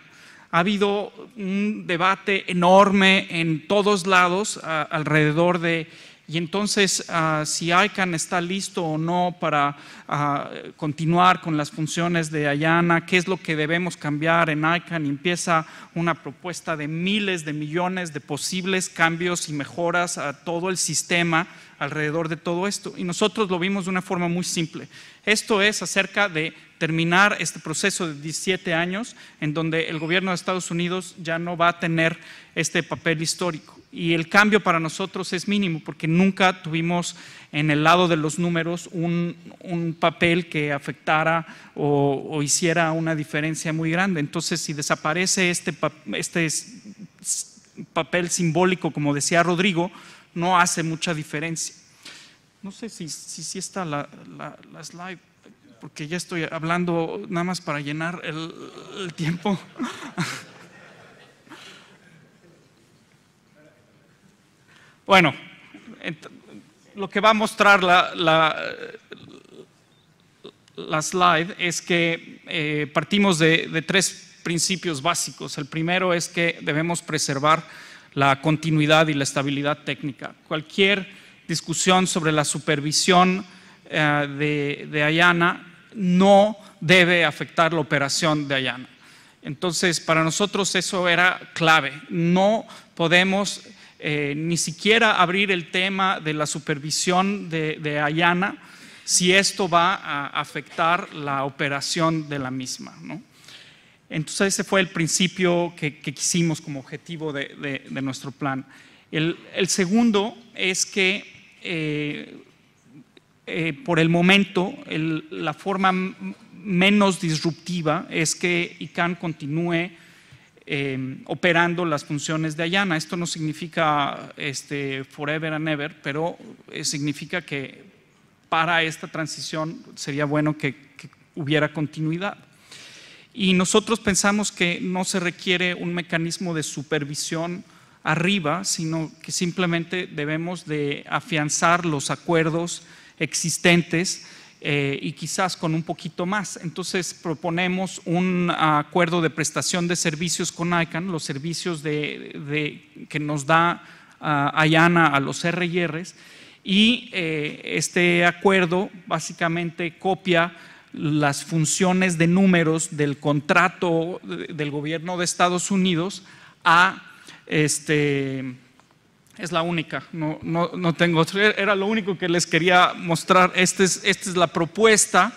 Speaker 7: Ha habido un debate enorme en todos lados alrededor de y entonces, ah, si ICANN está listo o no para ah, continuar con las funciones de Ayana, qué es lo que debemos cambiar en ICANN, empieza una propuesta de miles de millones de posibles cambios y mejoras a todo el sistema alrededor de todo esto. Y nosotros lo vimos de una forma muy simple. Esto es acerca de terminar este proceso de 17 años en donde el gobierno de Estados Unidos ya no va a tener este papel histórico. Y el cambio para nosotros es mínimo porque nunca tuvimos en el lado de los números un, un papel que afectara o, hiciera una diferencia muy grande. Entonces, si desaparece este, este papel simbólico, como decía Rodrigo, no hace mucha diferencia. No sé si, está la, slide, porque ya estoy hablando nada más para llenar el, tiempo. bueno, lo que va a mostrar la, la, slide es que eh, partimos de, de tres principios básicos. El primero es que debemos preservar la continuidad y la estabilidad técnica. Cualquier discusión sobre la supervisión eh, de, Ayana no debe afectar la operación de Ayana. Entonces, para nosotros eso era clave. No podemos eh, ni siquiera abrir el tema de la supervisión de, de Ayana si esto va a afectar la operación de la misma. ¿no? Entonces ese fue el principio que, quisimos como objetivo de, nuestro plan. El, segundo es que eh, eh, por el momento la forma menos disruptiva es que ICANN continúe eh, operando las funciones de Ayana. Esto no significa este, forever and ever, pero significa que para esta transición sería bueno que hubiera continuidad. Y nosotros pensamos que no se requiere un mecanismo de supervisión arriba, sino que simplemente debemos de afianzar los acuerdos existentes eh, y quizás con un poquito más. Entonces proponemos un acuerdo de prestación de servicios con ICANN, los servicios que nos da ah, Ayana a los RIRs, y eh, este acuerdo básicamente copia las funciones de números del contrato del gobierno de Estados Unidos a este es la única, no, no, no tengo, era lo único que les quería mostrar, esta es, esta es la propuesta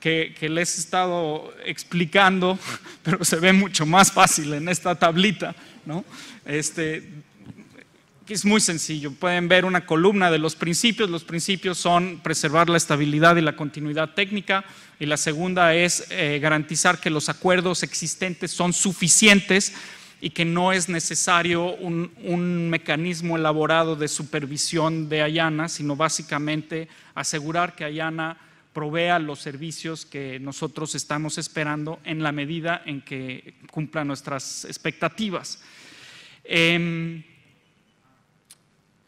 Speaker 7: que, les he estado explicando, pero se ve mucho más fácil en esta tablita, ¿no? Este, es muy sencillo. Pueden ver una columna de los principios. Los principios son preservar la estabilidad y la continuidad técnica. Y la segunda es eh, garantizar que los acuerdos existentes son suficientes y que no es necesario un, mecanismo elaborado de supervisión de Ayana, sino básicamente asegurar que Ayana provea los servicios que nosotros estamos esperando en la medida en que cumpla nuestras expectativas. Em,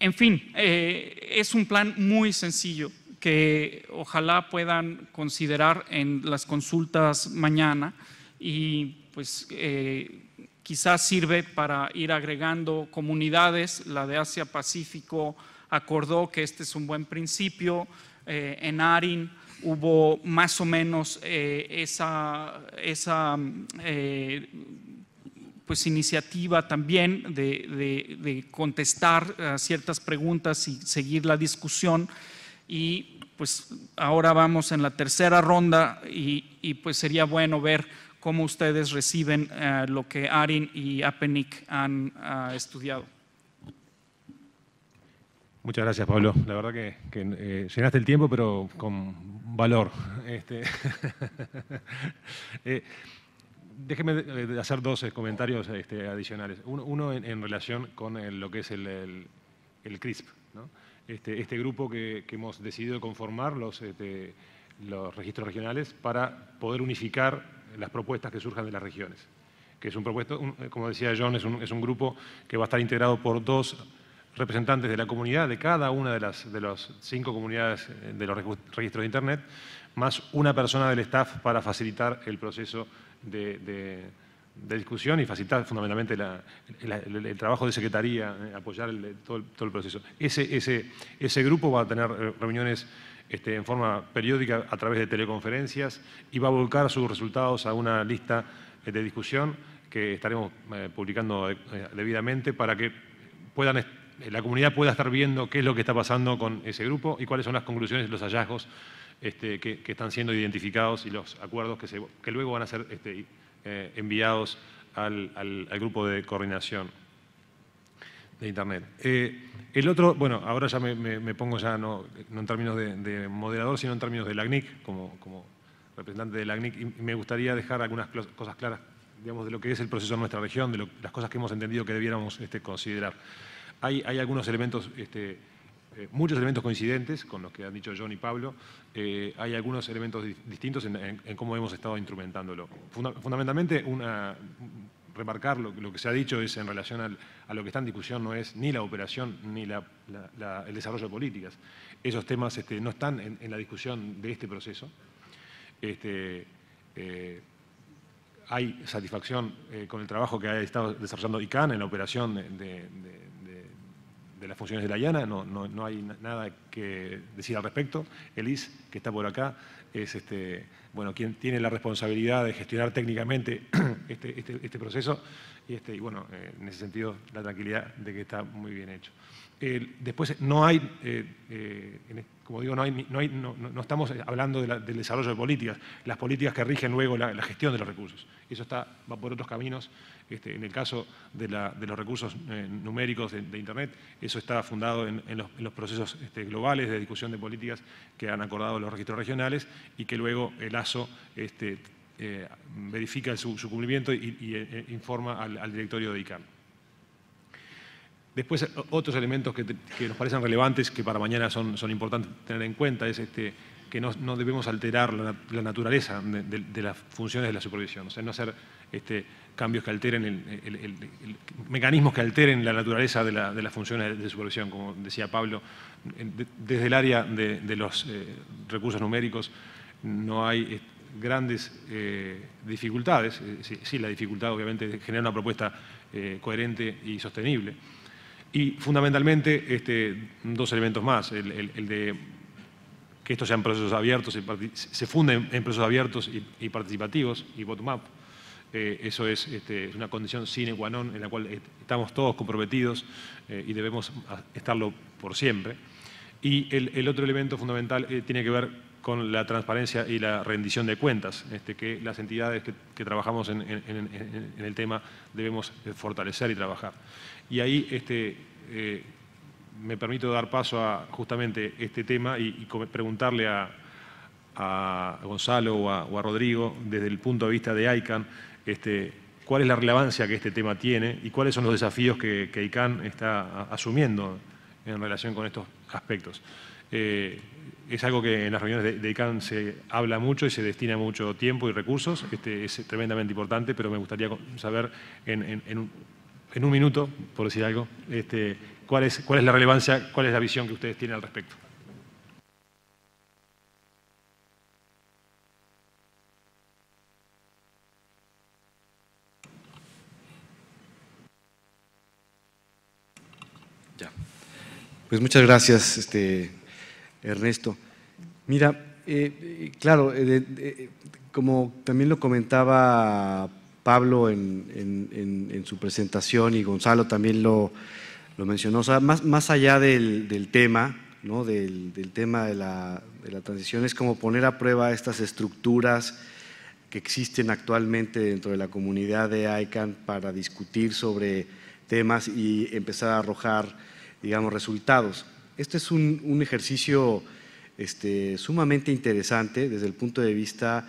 Speaker 7: en fin, eh, es un plan muy sencillo que ojalá puedan considerar en las consultas mañana y pues eh, quizás sirve para ir agregando comunidades. La de Asia Pacífico acordó que este es un buen principio. Eh, en ARIN hubo más o menos esa, esa pues, iniciativa también de, contestar eh, ciertas preguntas y seguir la discusión. Y pues ahora vamos en la tercera ronda y, y pues sería bueno ver cómo ustedes reciben eh, lo que Arin y Apenik han ah, estudiado.
Speaker 1: Muchas gracias, Pablo. La verdad que, que eh, llenaste el tiempo, pero con valor. Este... déjeme eh, hacer dos eh, comentarios este, adicionales. Uno, en, relación con eh, lo que es el, CRISP, este, este, grupo que, hemos decidido conformar este, los, registros regionales para poder unificar las propuestas que surjan de las regiones. Que es un propuesto, como decía John, es un, grupo que va a estar integrado por dos representantes de la comunidad, de cada una de las, de las cinco comunidades de los registros de Internet, más una persona del staff para facilitar el proceso de, discusión y facilitar fundamentalmente el, trabajo de secretaría, eh, apoyar todo, el proceso. Ese, ese, ese grupo va a tener eh, reuniones este, en forma periódica a través de teleconferencias y va a volcar sus resultados a una lista eh, de discusión que estaremos publicando debidamente para que puedan la comunidad pueda estar viendo qué es lo que está pasando con ese grupo y cuáles son las conclusiones, y los hallazgos este, que, están siendo identificados y los acuerdos que, que luego van a ser este, eh, enviados al, grupo de coordinación de Internet. Eh, el otro, bueno, ahora ya me, pongo ya no, no en términos de, moderador, sino en términos de la ACNIC, como, como representante de la y me gustaría dejar algunas cosas claras, digamos, de lo que es el proceso en nuestra región, de las cosas que hemos entendido que debiéramos este, considerar. Hay, hay, algunos elementos este, eh, muchos elementos coincidentes con los que han dicho John y Pablo. Eh, hay algunos elementos distintos en, cómo hemos estado instrumentándolo. fundamentalmente, una, remarcar lo, que se ha dicho es en relación a lo que está en discusión no es ni la operación ni el desarrollo de políticas. Esos temas este, no están en, la discusión de este proceso. Este, eh, hay satisfacción con el trabajo que ha estado desarrollando ICANN en la operación de, de las funciones de la IANA, no, hay nada que decir al respecto. Elis, que está por acá, es este, bueno, quien tiene la responsabilidad de gestionar técnicamente este, este, este, proceso y, este, bueno, eh, en ese sentido la tranquilidad de que está muy bien hecho. después no hay, eh, eh, como digo, no, hay, no, estamos hablando del desarrollo de políticas, las políticas que rigen luego la, gestión de los recursos. Eso está, va por otros caminos este, en el caso de, los recursos eh, numéricos de, Internet, eso está fundado en, los, procesos este, globales de discusión de políticas que han acordado los registros regionales y que luego el ASO este, eh, verifica su, cumplimiento y, e, informa al, directorio de ICANN. Después, otros elementos que, nos parecen relevantes, que para mañana son, importantes tener en cuenta, es que no, debemos alterar la, naturaleza de, las funciones de la supervisión, o sea, no hacer cambios que alteren, el, mecanismos que alteren la naturaleza de, las funciones de supervisión, como decía Pablo, desde el área de, los eh, recursos numéricos no hay eh, grandes eh, dificultades, sí, la dificultad obviamente es generar una propuesta coherente y sostenible. Y fundamentalmente este, dos elementos más, el, de que estos sean procesos abiertos, se funden en procesos abiertos y, y participativos y bottom-up, eh, eso este, es una condición sine qua non en la cual eh, estamos todos comprometidos eh, y debemos estarlo por siempre. Y el, otro elemento fundamental tiene que ver con la transparencia y la rendición de cuentas, este, que las entidades que, trabajamos en, el tema debemos fortalecer y trabajar. Y ahí este, me permito dar paso a justamente este tema y, preguntarle a, Gonzalo o a, o a Rodrigo desde el punto de vista de ICANN, este, cuál es la relevancia que este tema tiene y cuáles son los desafíos que, que ICANN está asumiendo en relación con estos aspectos. Eh, es algo que en las reuniones de, ICANN se habla mucho y se destina mucho tiempo y recursos. Este, es tremendamente importante, pero me gustaría saber en, un, minuto, por decir algo, este, cuál, es, cuál es la relevancia, cuál es la visión que ustedes tienen al respecto.
Speaker 2: Pues muchas gracias, este, Ernesto. Mira, eh, eh, claro, eh, como también lo comentaba Pablo en, su presentación y Gonzalo también lo, mencionó, más, allá del, tema, ¿no? del, del, tema de la, de la, transición, es como poner a prueba estas estructuras que existen actualmente dentro de la comunidad de ICANN para discutir sobre temas y empezar a arrojar digamos, resultados. Este es un, ejercicio este, sumamente interesante desde el punto de vista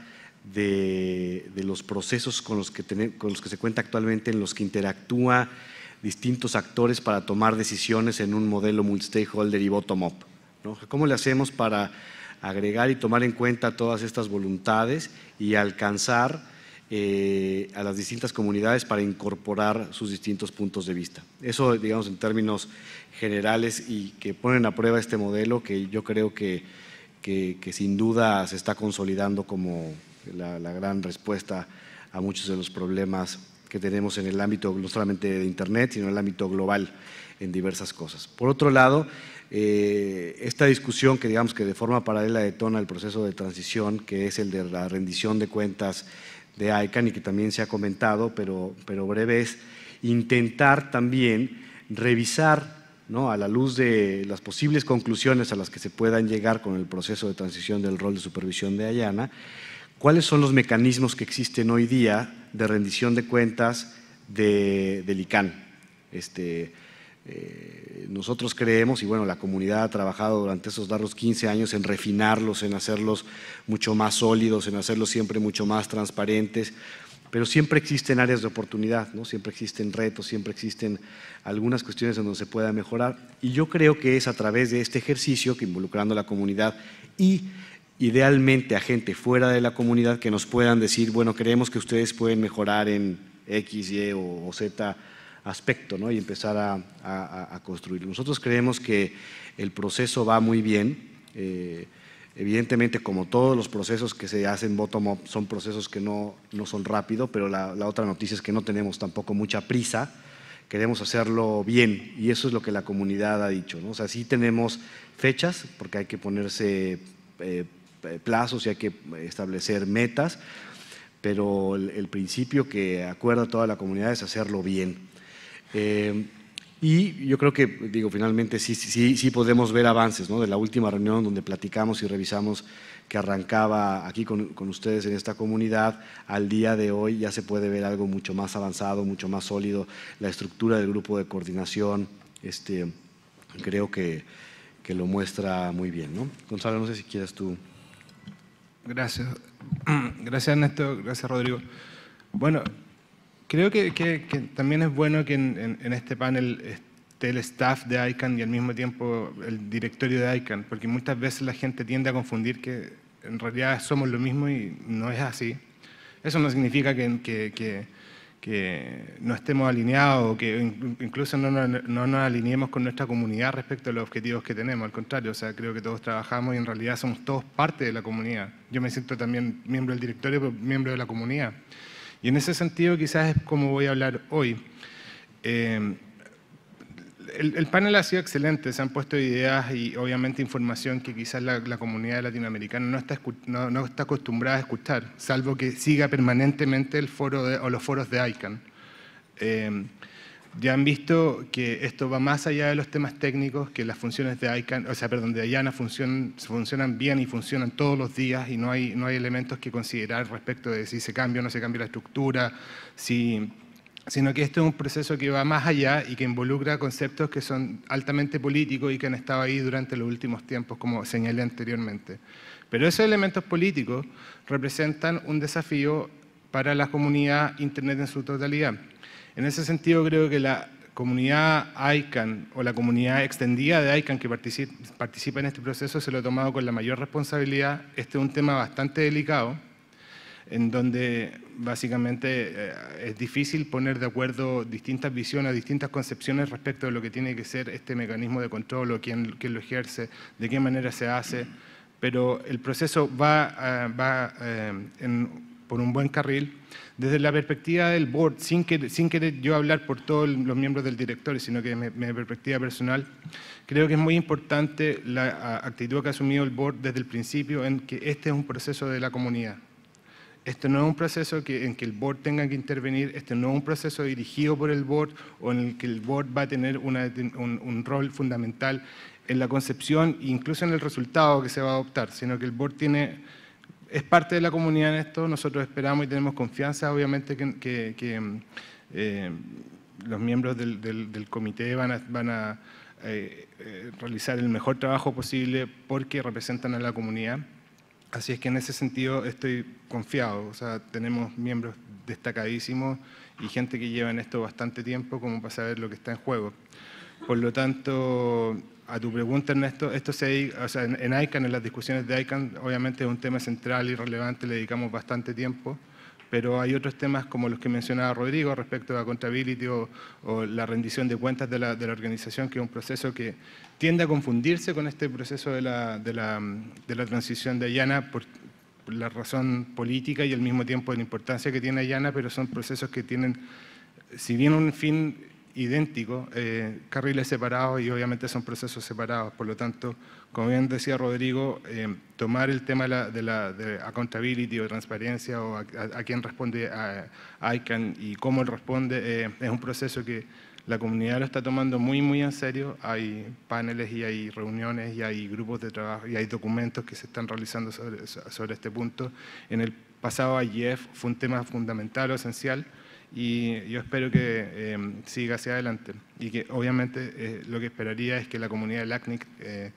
Speaker 2: de, los procesos con los, que se cuenta actualmente, en los que interactúa distintos actores para tomar decisiones en un modelo multi-stakeholder y bottom-up. ¿Cómo le hacemos para agregar y tomar en cuenta todas estas voluntades y alcanzar eh, a las distintas comunidades para incorporar sus distintos puntos de vista. Eso, digamos, en términos generales y que ponen a prueba este modelo que yo creo que, sin duda se está consolidando como la, gran respuesta a muchos de los problemas que tenemos en el ámbito no solamente de Internet, sino en el ámbito global en diversas cosas. Por otro lado, eh, esta discusión que digamos que de forma paralela detona el proceso de transición, que es el de la rendición de cuentas de ICANN y que también se ha comentado, pero, pero breve, es intentar también revisar ¿no? a la luz de las posibles conclusiones a las que se puedan llegar con el proceso de transición del rol de supervisión de Ayana, cuáles son los mecanismos que existen hoy día de rendición de cuentas de, del ICANN. Este, eh, nosotros creemos, y bueno, la comunidad ha trabajado durante esos largos 15 años en refinarlos, en hacerlos mucho más sólidos, en hacerlos siempre mucho más transparentes, pero siempre existen áreas de oportunidad, ¿no? siempre existen retos, siempre existen algunas cuestiones en donde se pueda mejorar. Y yo creo que es a través de este ejercicio que involucrando a la comunidad y idealmente a gente fuera de la comunidad que nos puedan decir, bueno, creemos que ustedes pueden mejorar en X, Y o Z aspecto ¿no? y empezar a, construir. Nosotros creemos que el proceso va muy bien. Eh, evidentemente, como todos los procesos que se hacen bottom-up, son procesos que no, no son rápido, pero la, otra noticia es que no tenemos tampoco mucha prisa. Queremos hacerlo bien y eso es lo que la comunidad ha dicho. ¿no? O sea, sí tenemos fechas porque hay que ponerse eh, eh, plazos y hay que establecer metas, pero el, el principio que acuerda toda la comunidad es hacerlo bien. Eh, y yo creo que, digo, finalmente sí, sí, sí podemos ver avances, ¿no? De la última reunión donde platicamos y revisamos que arrancaba aquí con, con, ustedes en esta comunidad, al día de hoy ya se puede ver algo mucho más avanzado, mucho más sólido, la estructura del grupo de coordinación, este, creo que, que lo muestra muy bien. ¿no? Gonzalo, no sé si quieres tú.
Speaker 3: Gracias. Gracias, Ernesto. Gracias, Rodrigo. Bueno, Creo que, también es bueno que en, este panel esté el staff de ICANN y al mismo tiempo el directorio de ICANN, porque muchas veces la gente tiende a confundir que en realidad somos lo mismo y no es así. Eso no significa que, no estemos alineados o que incluso no, nos alineemos con nuestra comunidad respecto a los objetivos que tenemos. Al contrario, o sea, creo que todos trabajamos y en realidad somos todos parte de la comunidad. Yo me siento también miembro del directorio, pero miembro de la comunidad. Y en ese sentido quizás es como voy a hablar hoy. Eh, el, panel ha sido excelente, se han puesto ideas y obviamente información que quizás la, comunidad latinoamericana no está, no, está, acostumbrada a escuchar, salvo que siga permanentemente el foro o los foros de ICANN. Eh, ya han visto que esto va más allá de los temas técnicos, que las funciones de ICANN, o sea, perdón, de IANA funcionan, bien y funcionan todos los días y no hay, elementos que considerar respecto de si se cambia o no se cambia la estructura, sino que esto es un proceso que va más allá y que involucra conceptos que son altamente políticos y que han estado ahí durante los últimos tiempos, como señalé anteriormente. Pero esos elementos políticos representan un desafío para la comunidad Internet en su totalidad en ese sentido, creo que la comunidad ICANN o la comunidad extendida de ICANN que participa en este proceso se lo ha tomado con la mayor responsabilidad. Este es un tema bastante delicado, en donde básicamente eh, es difícil poner de acuerdo distintas visiones, distintas concepciones respecto de lo que tiene que ser este mecanismo de control o quién, lo ejerce, de qué manera se hace, pero el proceso va, eh, va eh, en por un buen carril. Desde la perspectiva del board, sin querer, sin querer yo hablar por todos los miembros del directorio, sino que mi perspectiva personal, creo que es muy importante la actitud que ha asumido el board desde el principio en que este es un proceso de la comunidad. Este no es un proceso en que el board tenga que intervenir, este no es un proceso dirigido por el board o en el que el board va a tener un, un, rol fundamental en la concepción e incluso en el resultado que se va a adoptar, sino que el board tiene es parte de la comunidad en esto, nosotros esperamos y tenemos confianza, obviamente, que, mm, eh, los miembros del, comité van a, eh, eh, realizar el mejor trabajo posible porque representan a la comunidad. Así es que en ese sentido estoy confiado, o sea, tenemos miembros destacadísimos y gente que lleva en esto bastante tiempo como para saber lo que está en juego. Por lo tanto, a tu pregunta, Ernesto, esto se, o sea, en, ICANN, en las discusiones de ICANN, obviamente es un tema central y relevante, le dedicamos bastante tiempo, pero hay otros temas como los que mencionaba Rodrigo respecto a accountability o, la rendición de cuentas de la, de la, organización, que es un proceso que tiende a confundirse con este proceso de la, de la, de la transición de IANA por, la razón política y al mismo tiempo la importancia que tiene Ayana, pero son procesos que tienen, si bien un fin idéntico, eh, carriles separados y obviamente son procesos separados. Por lo tanto, como bien decía Rodrigo, eh, tomar el tema de, la, de, la, de accountability o transparencia o a, quién responde a ICANN y cómo responde eh, es un proceso que la comunidad lo está tomando muy, muy en serio. Hay paneles y hay reuniones y hay grupos de trabajo y hay documentos que se están realizando sobre, este punto. En el pasado IEF fue un tema fundamental o esencial y yo espero que em, siga hacia adelante. Y que obviamente eh, lo que esperaría es que la comunidad del ACNIC eh,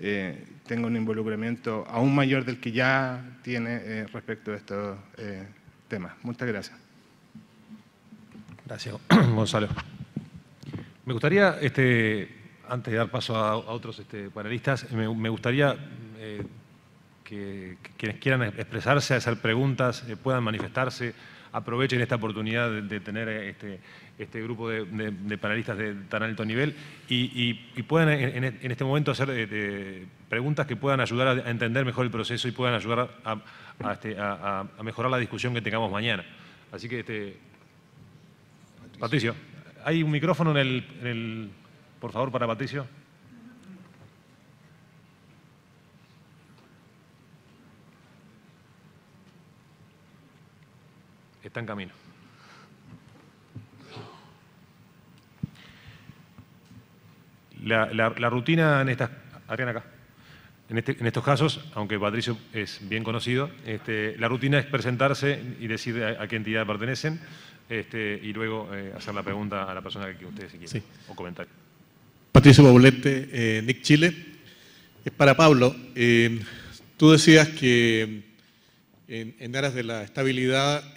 Speaker 3: eh, tenga un involucramiento aún mayor del que ya tiene respecto a estos temas. Muchas gracias. Gracias,
Speaker 1: Gonzalo. Me gustaría, este, antes de dar paso a, otros este, panelistas, me, gustaría eh, que, quienes quieran expresarse, hacer preguntas, eh, puedan manifestarse, aprovechen esta oportunidad de, tener este, este, grupo de, panelistas de tan alto nivel y, puedan en, este momento hacer eh, preguntas que puedan ayudar a, entender mejor el proceso y puedan ayudar a, a, este, a mejorar la discusión que tengamos mañana. Así que, este, Patricio. Hay un micrófono en el, Por favor, para Patricio. Está en camino. La, rutina en estas... acá. Este, en, estos casos, aunque Patricio es bien conocido, este, la rutina es presentarse y decir a qué entidad pertenecen. Este, y luego eh, hacer la pregunta a la persona que ustedes quieran o comentar.
Speaker 8: Patricio Pabulete, eh, Nick Chile. Es para Pablo. Eh, tú decías que en, en, aras de la estabilidad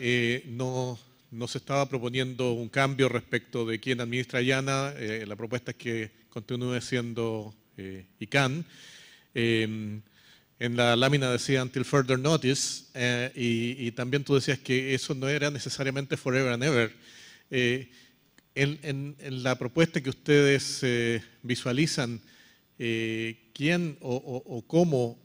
Speaker 8: no, no, se estaba proponiendo un cambio respecto de quién administra Llana. la propuesta es que continúe siendo ICANN en la lámina decía Until Further Notice, eh, y, también tú decías que eso no era necesariamente Forever and Ever. Eh, en, la propuesta que ustedes eh, visualizan, ¿quién o, cómo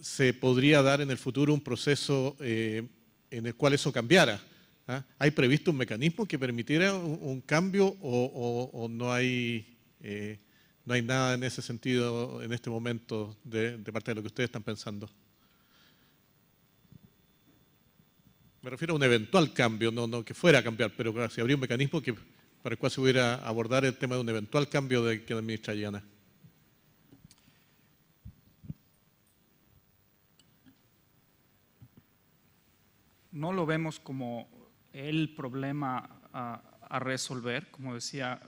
Speaker 8: se podría dar en el futuro un proceso en el cual eso cambiara? ¿Ah? ¿Hay previsto un mecanismo que permitiera un, cambio o, o, no hay no hay nada en ese sentido en este momento de, parte de lo que ustedes están pensando. Me refiero a un eventual cambio, no, no que fuera a cambiar, pero si habría un mecanismo que, para el cual se hubiera abordar el tema de un eventual cambio de que administra Llana.
Speaker 7: No lo vemos como el problema a, resolver, como decía,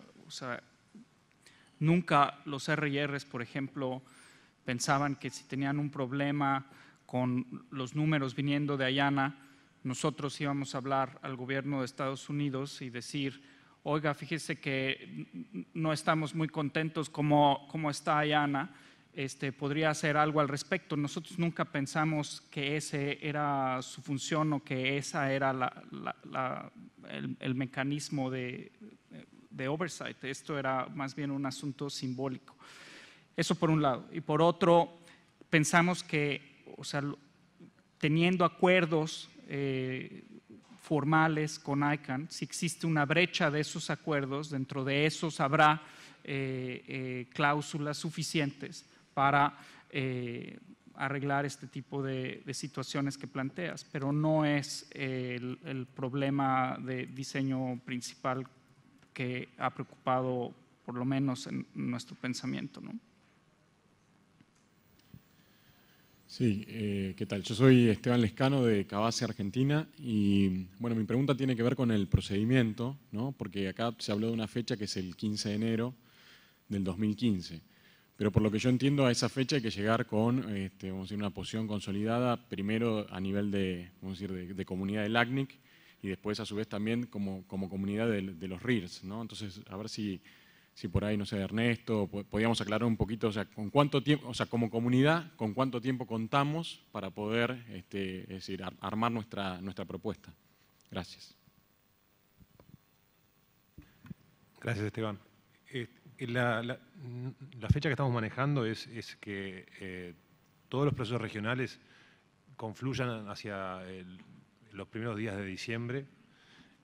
Speaker 7: Nunca los RIRs, por ejemplo, pensaban que si tenían un problema con los números viniendo de Ayana, nosotros íbamos a hablar al gobierno de Estados Unidos y decir, oiga, fíjese que no estamos muy contentos como, está Ayana, este, podría hacer algo al respecto. Nosotros nunca pensamos que ese era su función o que esa era el, mecanismo de, de oversight. Esto era más bien un asunto simbólico. Eso por un lado. Y por otro, pensamos que, o sea, teniendo acuerdos eh, formales con ICANN, si existe una brecha de esos acuerdos, dentro de esos habrá eh, eh, cláusulas suficientes para arreglar este tipo de, situaciones que planteas, pero no es el, el problema de diseño principal que ha preocupado por lo menos en nuestro pensamiento.
Speaker 8: Sí, eh, ¿qué tal? Yo soy Esteban Lescano de Cabase Argentina y bueno, mi pregunta tiene que ver con el procedimiento, ¿no? porque acá se habló de una fecha que es el 15 de enero del 2015, pero por lo que yo entiendo a esa fecha hay que llegar con este, una posición consolidada, primero a nivel de, vamos de, de comunidad del ACNIC y después a su vez también como, como comunidad de, los RIRS, Entonces, a ver si, si por ahí, no sé, Ernesto, podíamos aclarar un poquito, o sea, con cuánto tiempo, o sea, como comunidad, con cuánto tiempo contamos para poder, este, decir, armar nuestra, nuestra
Speaker 1: propuesta. Gracias. Gracias, Esteban. Eh, la, fecha que estamos manejando es, es que eh, todos los procesos regionales confluyan hacia el, los primeros días de diciembre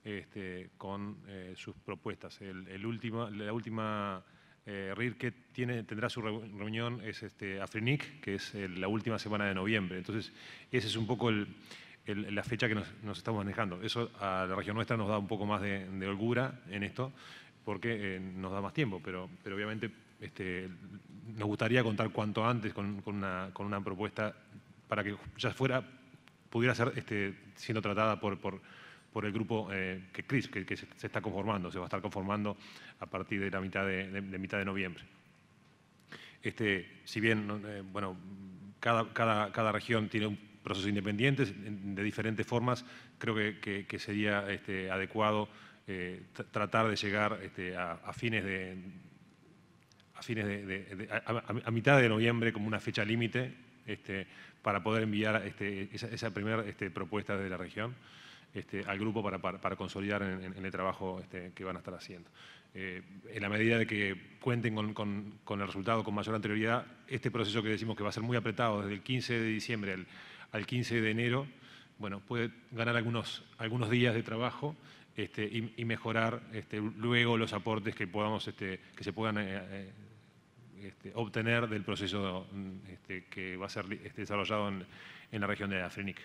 Speaker 1: este, con eh, sus propuestas. El, último, la última eh, RIR que tiene, tendrá su reunión es este, AFRINIC, que es eh, la última semana de noviembre. Entonces, esa es un poco la fecha que nos, estamos manejando. Eso a la región nuestra nos da un poco más de, holgura en esto, porque nos da más tiempo, pero, pero obviamente este, nos gustaría contar cuanto antes una, con una propuesta para que ya fuera pudiera ser este, siendo tratada por, el grupo eh, que CRIS, que, se, está conformando, se va a estar conformando a partir de la mitad de, mitad de noviembre. Este, si bien, eh, bueno, cada, cada, región tiene un proceso independiente de diferentes formas, creo que, sería este, adecuado eh, tratar de llegar este, a, fines de a fines de, a, mitad de noviembre como una fecha límite, este, para poder enviar este, esa, primera este, propuesta de la región este, al grupo para, consolidar en, el trabajo que van a estar haciendo. Eh, en la medida de que cuenten con, el resultado con mayor anterioridad, este proceso que decimos que va a ser muy apretado desde el 15 de diciembre al, 15 de enero, bueno, puede ganar algunos, algunos días de trabajo y, mejorar luego los aportes que, podamos, que se puedan eh, eh, este, obtener del proceso mm, este, que va a ser este, desarrollado en, la región de Afrinic.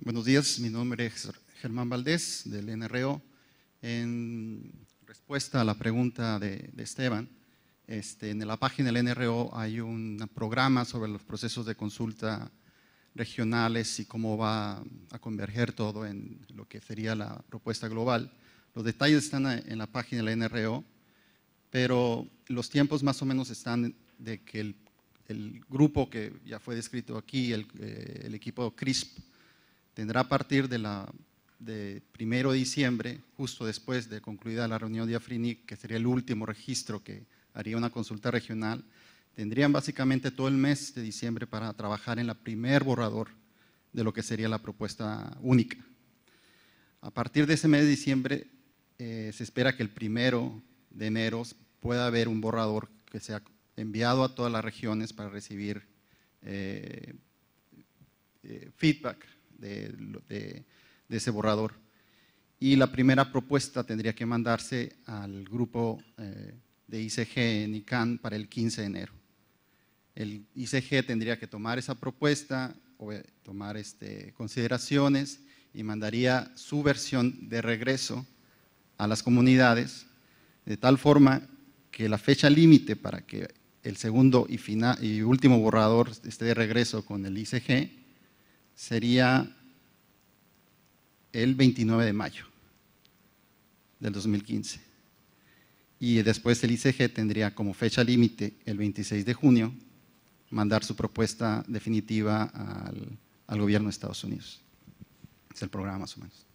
Speaker 9: Buenos días, mi nombre es Germán Valdés del NRO. En respuesta a la pregunta de, Esteban, en la página del NRO hay un programa sobre los procesos de consulta regionales y cómo va a converger todo en lo que sería la propuesta global. Los detalles están en la página de la NRO, pero los tiempos más o menos están de que el, grupo que ya fue descrito aquí, el, eh, equipo CRISP, tendrá a partir de de 1 de diciembre, justo después de concluida la reunión de AFRINIC, que sería el último registro que haría una consulta regional, Tendrían básicamente todo el mes de diciembre para trabajar en la primer borrador de lo que sería la propuesta única. A partir de ese mes de diciembre eh, se espera que el primero de enero pueda haber un borrador que sea enviado a todas las regiones para recibir eh, eh, feedback de, de, ese borrador. Y la primera propuesta tendría que mandarse al grupo de ICG en ICANN para el 15 de enero el ICG tendría que tomar esa propuesta, o eh, tomar este, consideraciones y mandaría su versión de regreso a las comunidades, de tal forma que la fecha límite para que el segundo y, final, y último borrador esté de regreso con el ICG sería el 29 de mayo del 2015. Y después el ICG tendría como fecha límite el 26 de junio mandar su propuesta definitiva al, gobierno de Estados Unidos. Es el programa más o menos.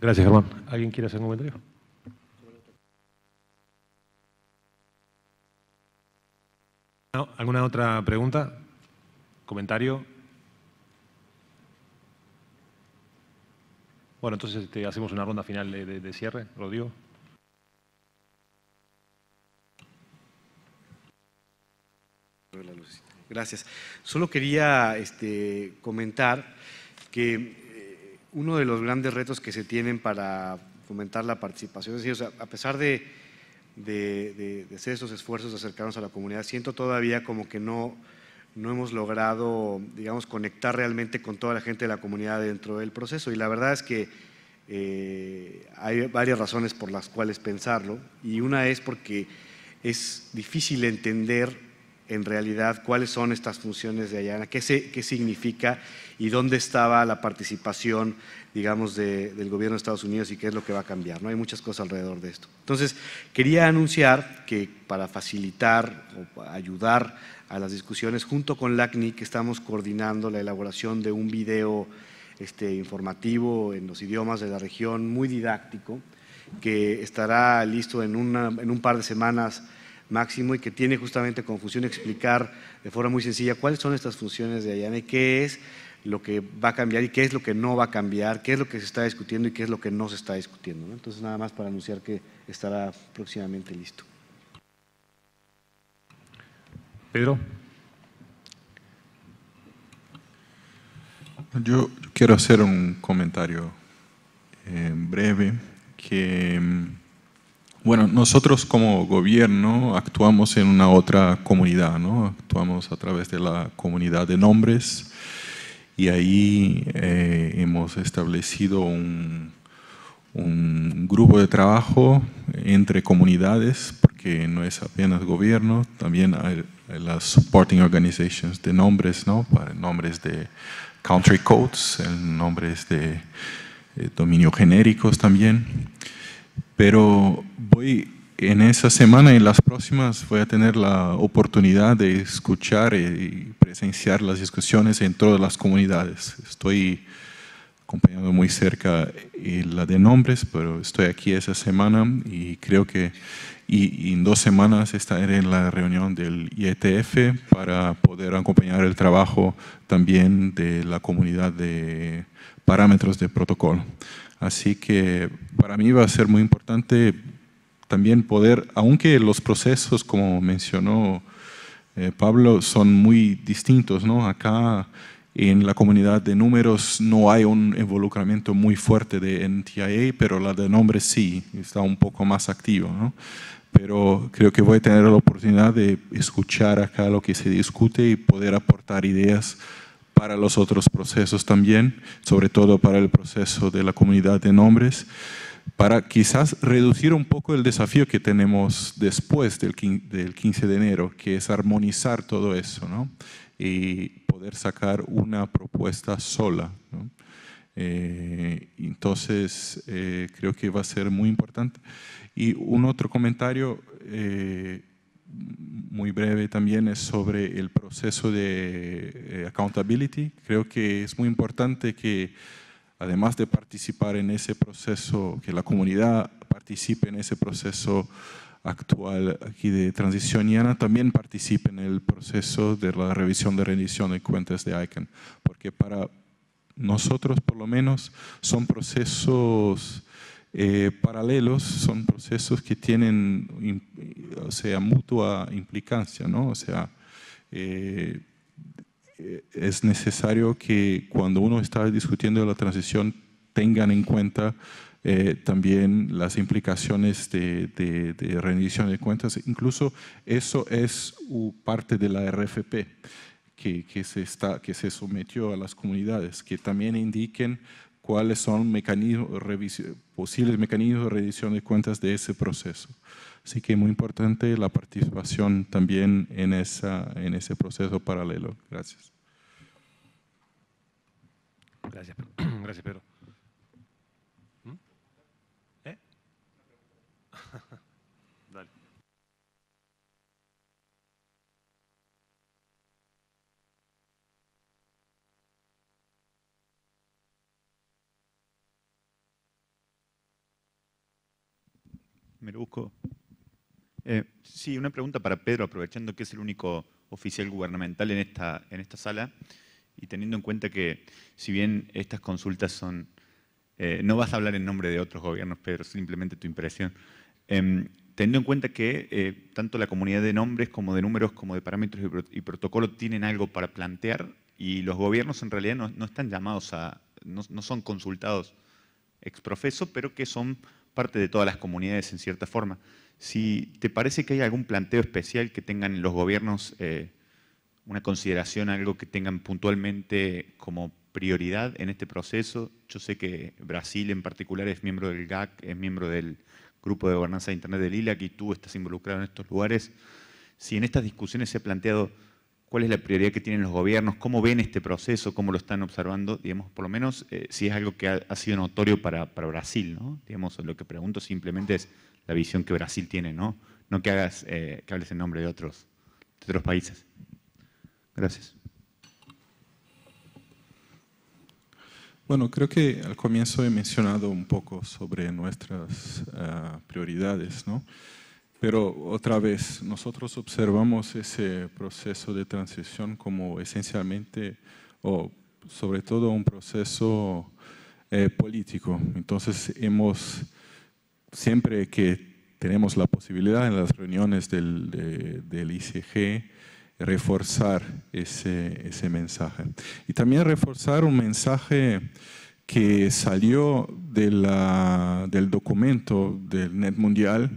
Speaker 1: Gracias, Germán. ¿Alguien quiere hacer un comentario? ¿Alguna otra pregunta? ¿Comentario? Bueno, entonces este, hacemos una ronda final de, de cierre, Rodrigo. Gracias.
Speaker 2: Solo quería este, comentar que eh, uno de los grandes retos que se tienen para fomentar la participación, a pesar de, hacer esos esfuerzos de acercarnos a la comunidad, siento todavía como que no, no hemos logrado, digamos, conectar realmente con toda la gente de la comunidad dentro del proceso. Y la verdad es que eh, hay varias razones por las cuales pensarlo. Y una es porque es difícil entender en realidad cuáles son estas funciones de Ayana, qué, significa y dónde estaba la participación, digamos, del gobierno de Estados Unidos y qué es lo que va a cambiar. ¿no? Hay muchas cosas alrededor de esto. Entonces, quería anunciar que para facilitar o ayudar a las discusiones, junto con LACNIC estamos coordinando la elaboración de un video este, informativo en los idiomas de la región, muy didáctico, que estará listo en, en un par de semanas máximo y que tiene justamente confusión función explicar de forma muy sencilla cuáles son estas funciones de Ayane, qué es lo que va a cambiar y qué es lo que no va a cambiar, qué es lo que se está discutiendo y qué es lo que no se está discutiendo. Entonces, nada más para anunciar que estará próximamente
Speaker 1: listo. Pedro.
Speaker 4: Yo quiero hacer un comentario eh, breve que mm, bueno, nosotros como gobierno actuamos en una otra comunidad, ¿no? Actuamos a través de la comunidad de nombres y ahí eh, hemos establecido un, grupo de trabajo entre comunidades, porque no es apenas gobierno, también hay las supporting organizations de nombres, ¿no? Para nombres de country codes, nombres de eh, dominio genéricos también pero voy en esa semana y las próximas voy a tener la oportunidad de escuchar y presenciar las discusiones en todas las comunidades. Estoy acompañando muy cerca eh, la de nombres, pero estoy aquí esa semana y creo que y en dos semanas estaré en la reunión del IETF para poder acompañar el trabajo también de la comunidad de parámetros de protocolo. Así que para mí va a ser muy importante también poder, aunque los procesos, como mencionó eh, Pablo, son muy distintos, ¿no? Acá en la comunidad de números no hay un involucramiento muy fuerte de NTIA, pero la de nombres sí, está un poco más activo. ¿no? Pero creo que voy a tener la oportunidad de escuchar acá lo que se discute y poder aportar ideas para los otros procesos también, sobre todo para el proceso de la comunidad de nombres, para quizás reducir un poco el desafío que tenemos después del 15 de enero, que es armonizar todo eso ¿no? y poder sacar una propuesta sola. Eh, entonces, eh, creo que va a ser muy importante. Y un otro comentario eh, muy breve también es sobre el proceso de eh, accountability. Creo que es muy importante que, además de participar en ese proceso, que la comunidad participe en ese proceso actual aquí de transición también participe en el proceso de la revisión de rendición de cuentas de ICANN, porque para nosotros por lo menos son procesos eh, paralelos son procesos que tienen, o sea, mutua implicancia, ¿no? O sea, eh, es necesario que cuando uno está discutiendo la transición tengan en cuenta eh, también las implicaciones de, rendición de cuentas. Incluso eso es parte de la RFP. Que, que, se está, que se sometió a las comunidades, que también indiquen cuáles son posibles mecanismos de revisión de cuentas de ese proceso. Así que muy importante la participación también en, esa, en ese proceso paralelo.
Speaker 1: Gracias. Gracias, Pedro.
Speaker 10: me lo busco. Eh, sí, una pregunta para Pedro, aprovechando que es el único oficial gubernamental en esta, en esta sala y teniendo en cuenta que si bien estas consultas son, eh, no vas a hablar en nombre de otros gobiernos, Pedro, simplemente tu impresión, em, teniendo en cuenta que eh, tanto la comunidad de nombres como de números, como de parámetros y, protocolos, protocolo tienen algo para plantear y los gobiernos en realidad no, no están llamados a, no, no son consultados ex profeso, pero que son parte de todas las comunidades en cierta forma. Si te parece que hay algún planteo especial que tengan los gobiernos, eh, una consideración, algo que tengan puntualmente como prioridad en este proceso. Yo sé que Brasil en particular es miembro del GAC, es miembro del Grupo de Gobernanza de Internet del ILAC y tú estás involucrado en estos lugares. Si en estas discusiones se ha planteado cuál es la prioridad que tienen los gobiernos, cómo ven este proceso, cómo lo están observando, digamos, por lo menos eh, si es algo que ha, sido notorio para, Brasil, ¿no? Digamos, lo que pregunto simplemente es la visión que Brasil tiene, ¿no? No que hagas, eh, que hables en nombre de otros, países. Gracias.
Speaker 4: Bueno, creo que al comienzo he mencionado un poco sobre nuestras eh, prioridades, ¿no? Pero otra vez, nosotros observamos ese proceso de transición como esencialmente o sobre todo un proceso eh, político. Entonces hemos, siempre que tenemos la posibilidad en las reuniones del, ICG, reforzar ese, mensaje. Y también reforzar un mensaje que salió de del documento del Net Mundial,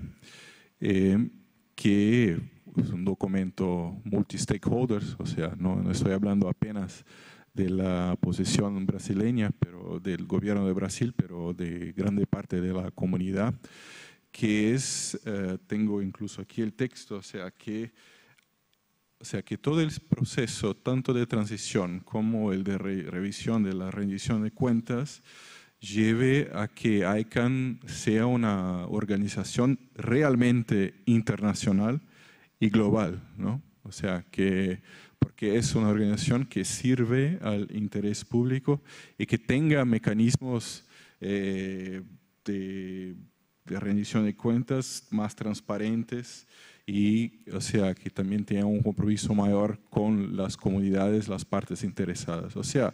Speaker 4: eh, que es un documento multi-stakeholders, o sea, no, no estoy hablando apenas de la posición brasileña, pero del gobierno de Brasil, pero de grande parte de la comunidad, que es, eh, tengo incluso aquí el texto, o sea que, o sea que todo el proceso, tanto de transición como el de revisión de la rendición de cuentas, lleve a que ICANN sea una organización realmente internacional y global, ¿no? O sea, que, porque es una organización que sirve al interés público y que tenga mecanismos eh, de, de, rendición de cuentas más transparentes y, o sea, que también tenga un compromiso mayor con las comunidades, las partes interesadas. O sea,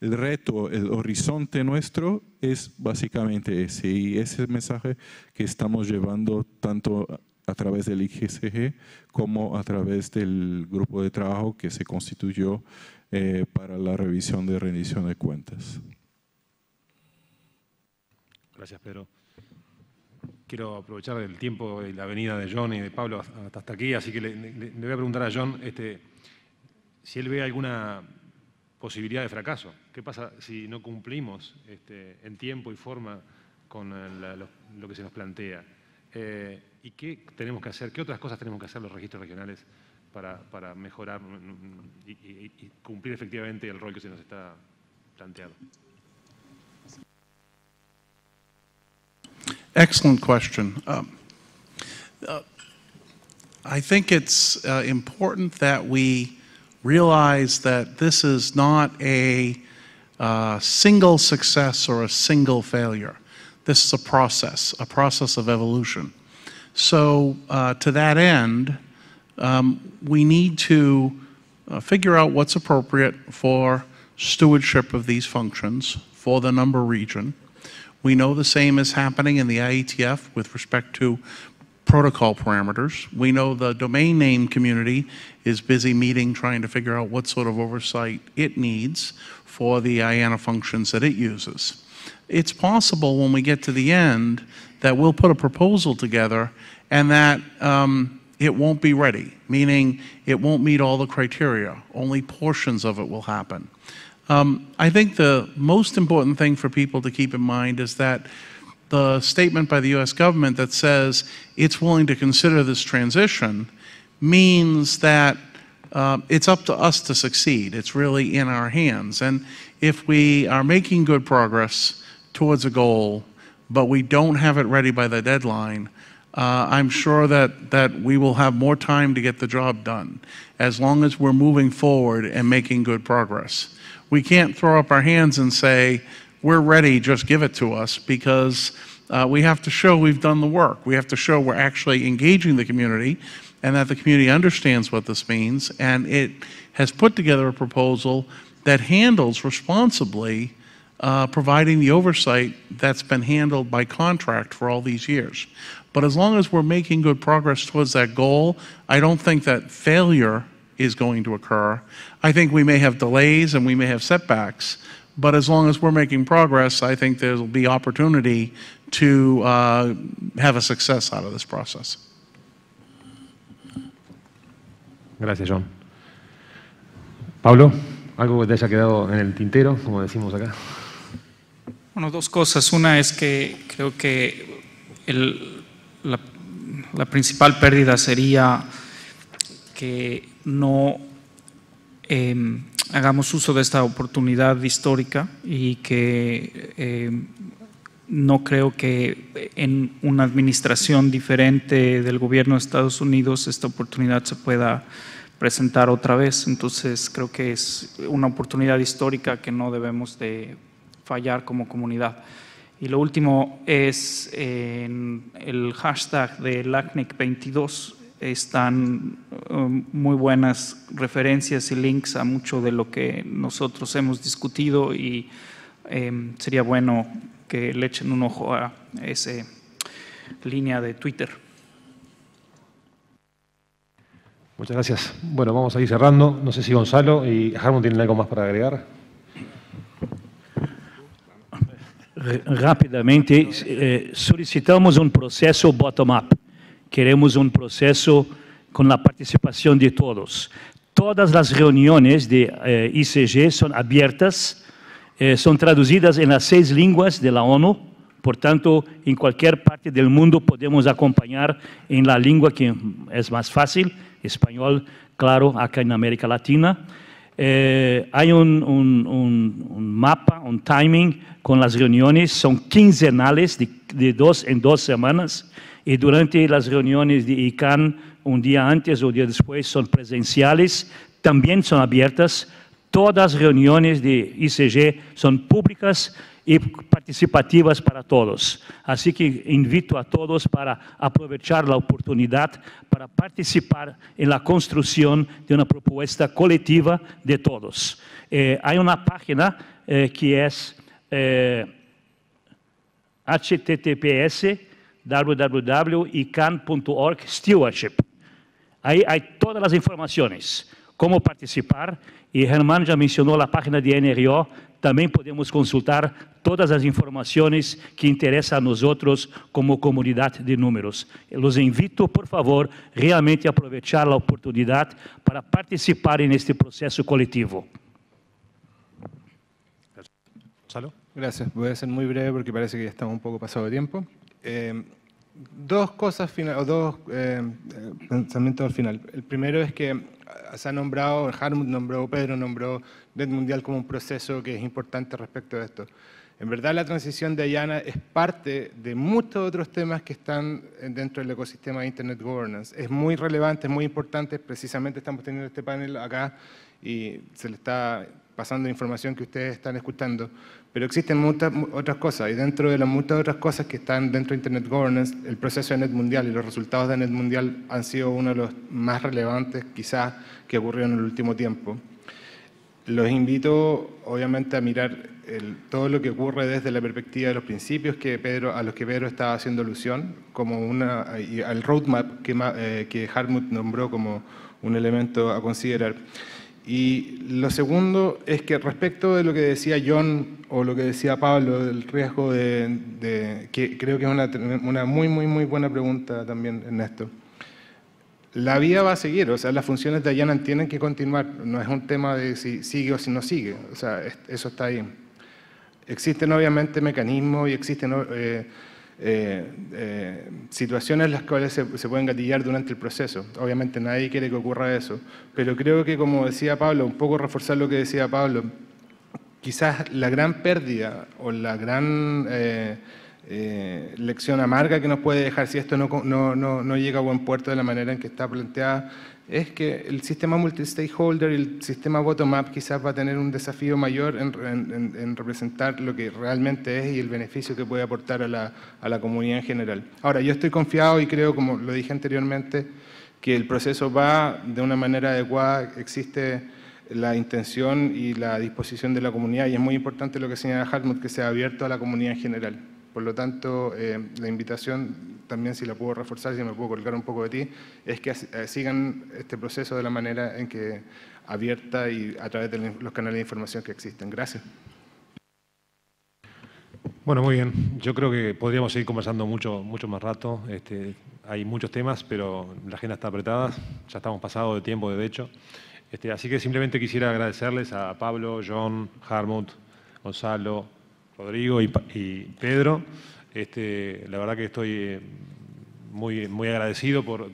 Speaker 4: el reto, el horizonte nuestro es básicamente ese. Y ese mensaje que estamos llevando tanto a través del IGCG como a través del grupo de trabajo que se constituyó eh, para la revisión de rendición de cuentas.
Speaker 1: Gracias, Pedro. Quiero aprovechar el tiempo y la venida de John y de Pablo hasta aquí, así que le, voy a preguntar a John este, si él ve alguna posibilidad de fracaso. ¿Qué pasa si no cumplimos este, en tiempo y forma con lo, que se nos plantea? Eh, ¿Y qué tenemos que hacer? ¿Qué otras cosas tenemos que hacer los registros regionales para, mejorar mm, mm, y, cumplir efectivamente el rol que se nos está planteando?
Speaker 6: Excellent question. Um, uh, I think it's uh, important that we realize that this is not a uh, single success or a single failure. This is a process, a process of evolution. So, uh, to that end, um, we need to uh, figure out what's appropriate for stewardship of these functions for the number region. We know the same is happening in the IETF with respect to protocol parameters. We know the domain name community is busy meeting trying to figure out what sort of oversight it needs for the IANA functions that it uses. It's possible when we get to the end that we'll put a proposal together and that um, it won't be ready, meaning it won't meet all the criteria. Only portions of it will happen. Um, I think the most important thing for people to keep in mind is that the statement by the US government that says it's willing to consider this transition means that uh, it's up to us to succeed. It's really in our hands. And if we are making good progress towards a goal, but we don't have it ready by the deadline, uh, I'm sure that, that we will have more time to get the job done as long as we're moving forward and making good progress. We can't throw up our hands and say, we're ready, just give it to us because uh, we have to show we've done the work. We have to show we're actually engaging the community and that the community understands what this means. And it has put together a proposal that handles responsibly uh, providing the oversight that's been handled by contract for all these years. But as long as we're making good progress towards that goal, I don't think that failure is going to occur. I think we may have delays and we may have setbacks, But as long as we're making progress, I think there'll be opportunity to uh, have a success out of this process.
Speaker 1: Gracias, John. Pablo, algo que te haya quedado en el tintero, como decimos acá.
Speaker 7: Bueno, dos cosas. Una es que creo que el, la, la principal pérdida sería que no em, hagamos uso de esta oportunidad histórica y que eh, no creo que en una administración diferente del gobierno de Estados Unidos esta oportunidad se pueda presentar otra vez. Entonces creo que es una oportunidad histórica que no debemos de fallar como comunidad. Y lo último es en el hashtag de LACNIC 22 están um, muy buenas referencias y links a mucho de lo que nosotros hemos discutido y em, sería bueno que le echen un ojo a esa línea de Twitter.
Speaker 1: Muchas gracias. Bueno, vamos a ir cerrando. No sé si Gonzalo y
Speaker 5: Harmon tienen algo más para agregar. Rápidamente, eh, solicitamos un proceso bottom-up. Queremos un proceso con la participación de todos. Todas las reuniones de eh, ICG son abiertas, eh, son traducidas en las seis lenguas de la ONU, por tanto, en cualquier parte del mundo podemos acompañar en la lengua que es más fácil, español, claro, acá en América Latina. Eh, hay un, mapa, un timing con las reuniones, son quincenales de dos en dos semanas E durante as reuniões de ICANN, um dia antes ou um dia depois, são presenciales, Também são abertas. Todas as reuniões de ICG são públicas e participativas para todos. Assim que invito a todos para aproveitar a oportunidade para participar na la de uma proposta coletiva de todos. Eh, uma página eh, que é eh, https www.ican.org stewardship. Ahí hay todas las informaciones, cómo participar. Y Germán ya mencionó la página de NRO. También podemos consultar todas las informaciones que interesan a nosotros como comunidad de números. Los invito, por favor, realmente a aprovechar la oportunidad para participar en este proceso colectivo.
Speaker 3: Gracias. Voy a ser muy breve porque parece que ya estamos un poco pasado de tiempo. Eh, dos cosas final, o dos eh, pensamientos al final. El primero es que eh, se ha nombrado, Harmut nombró, Pedro nombró Red Mundial como un proceso que es importante respecto a esto. En verdad la transición de Ayana es parte de muchos otros temas que están dentro del ecosistema de Internet Governance. Es muy relevante, es muy importante, precisamente estamos teniendo este panel acá y se le está pasando información que ustedes están escuchando. Pero existen muchas otras cosas, y dentro de las muchas otras cosas que están dentro de Internet Governance, el proceso de Net Mundial y los resultados de Net Mundial han sido uno de los más relevantes, quizás, que ocurrieron en el último tiempo. Los invito, obviamente, a mirar todo lo que ocurre desde la perspectiva de los principios que Pedro, a los que Pedro estaba haciendo alusión, como una, al roadmap que, eh, que Hartmut nombró como un elemento a considerar. Y lo segundo es que respecto de lo que decía John o lo que decía Pablo, del riesgo de, que creo que es una, muy, muy, muy buena pregunta también, Ernesto. La vida va a seguir, o sea, las funciones de Allanan tienen que continuar, no es un tema de si sigue o si no sigue, o sea, eso está ahí. Existen obviamente mecanismos y existen... Eh, eh, eh, situaciones las cuales se, pueden gatillar durante el proceso. Obviamente nadie quiere que ocurra eso, pero creo que como decía Pablo, un poco reforzar lo que decía Pablo, quizás la gran pérdida o la gran eh, lección amarga que nos puede dejar si esto no, no, llega a buen puerto de la manera en que está planteada es que el sistema multi-stakeholder y el sistema bottom-up quizás va a tener un desafío mayor en, representar lo que realmente es y el beneficio que puede aportar a la comunidad en general. Ahora, yo estoy confiado y creo, como lo dije anteriormente, que el proceso va de una manera adecuada, existe la intención y la disposición de la comunidad y es muy importante lo que señala Hartmut, que sea abierto a la comunidad en general. Por lo tanto, eh, la invitación, también si la puedo reforzar, si me puedo colgar un poco de ti, es que eh, sigan este proceso de la manera en que abierta y a través de los canales de información que existen. Gracias.
Speaker 1: Bueno, muy bien. Yo creo que podríamos seguir conversando mucho, mucho más rato. Este, hay muchos temas, pero la agenda está apretada. Ya estamos pasados de tiempo, de hecho. Este, así que simplemente quisiera agradecerles a Pablo, John, Harmut, Gonzalo, Rodrigo y, Pedro. Este, la verdad que estoy eh, muy, muy agradecido por,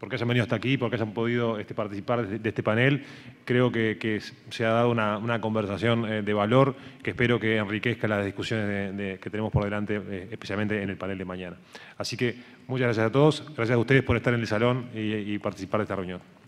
Speaker 1: porque hayan venido hasta aquí, porque hayan podido este, participar de, este panel. Creo que, se ha dado una, conversación eh, de valor que espero que enriquezca las discusiones que tenemos por delante, eh, especialmente en el panel de mañana. Así que muchas gracias a todos, gracias a ustedes por estar en el salón y participar de esta reunión.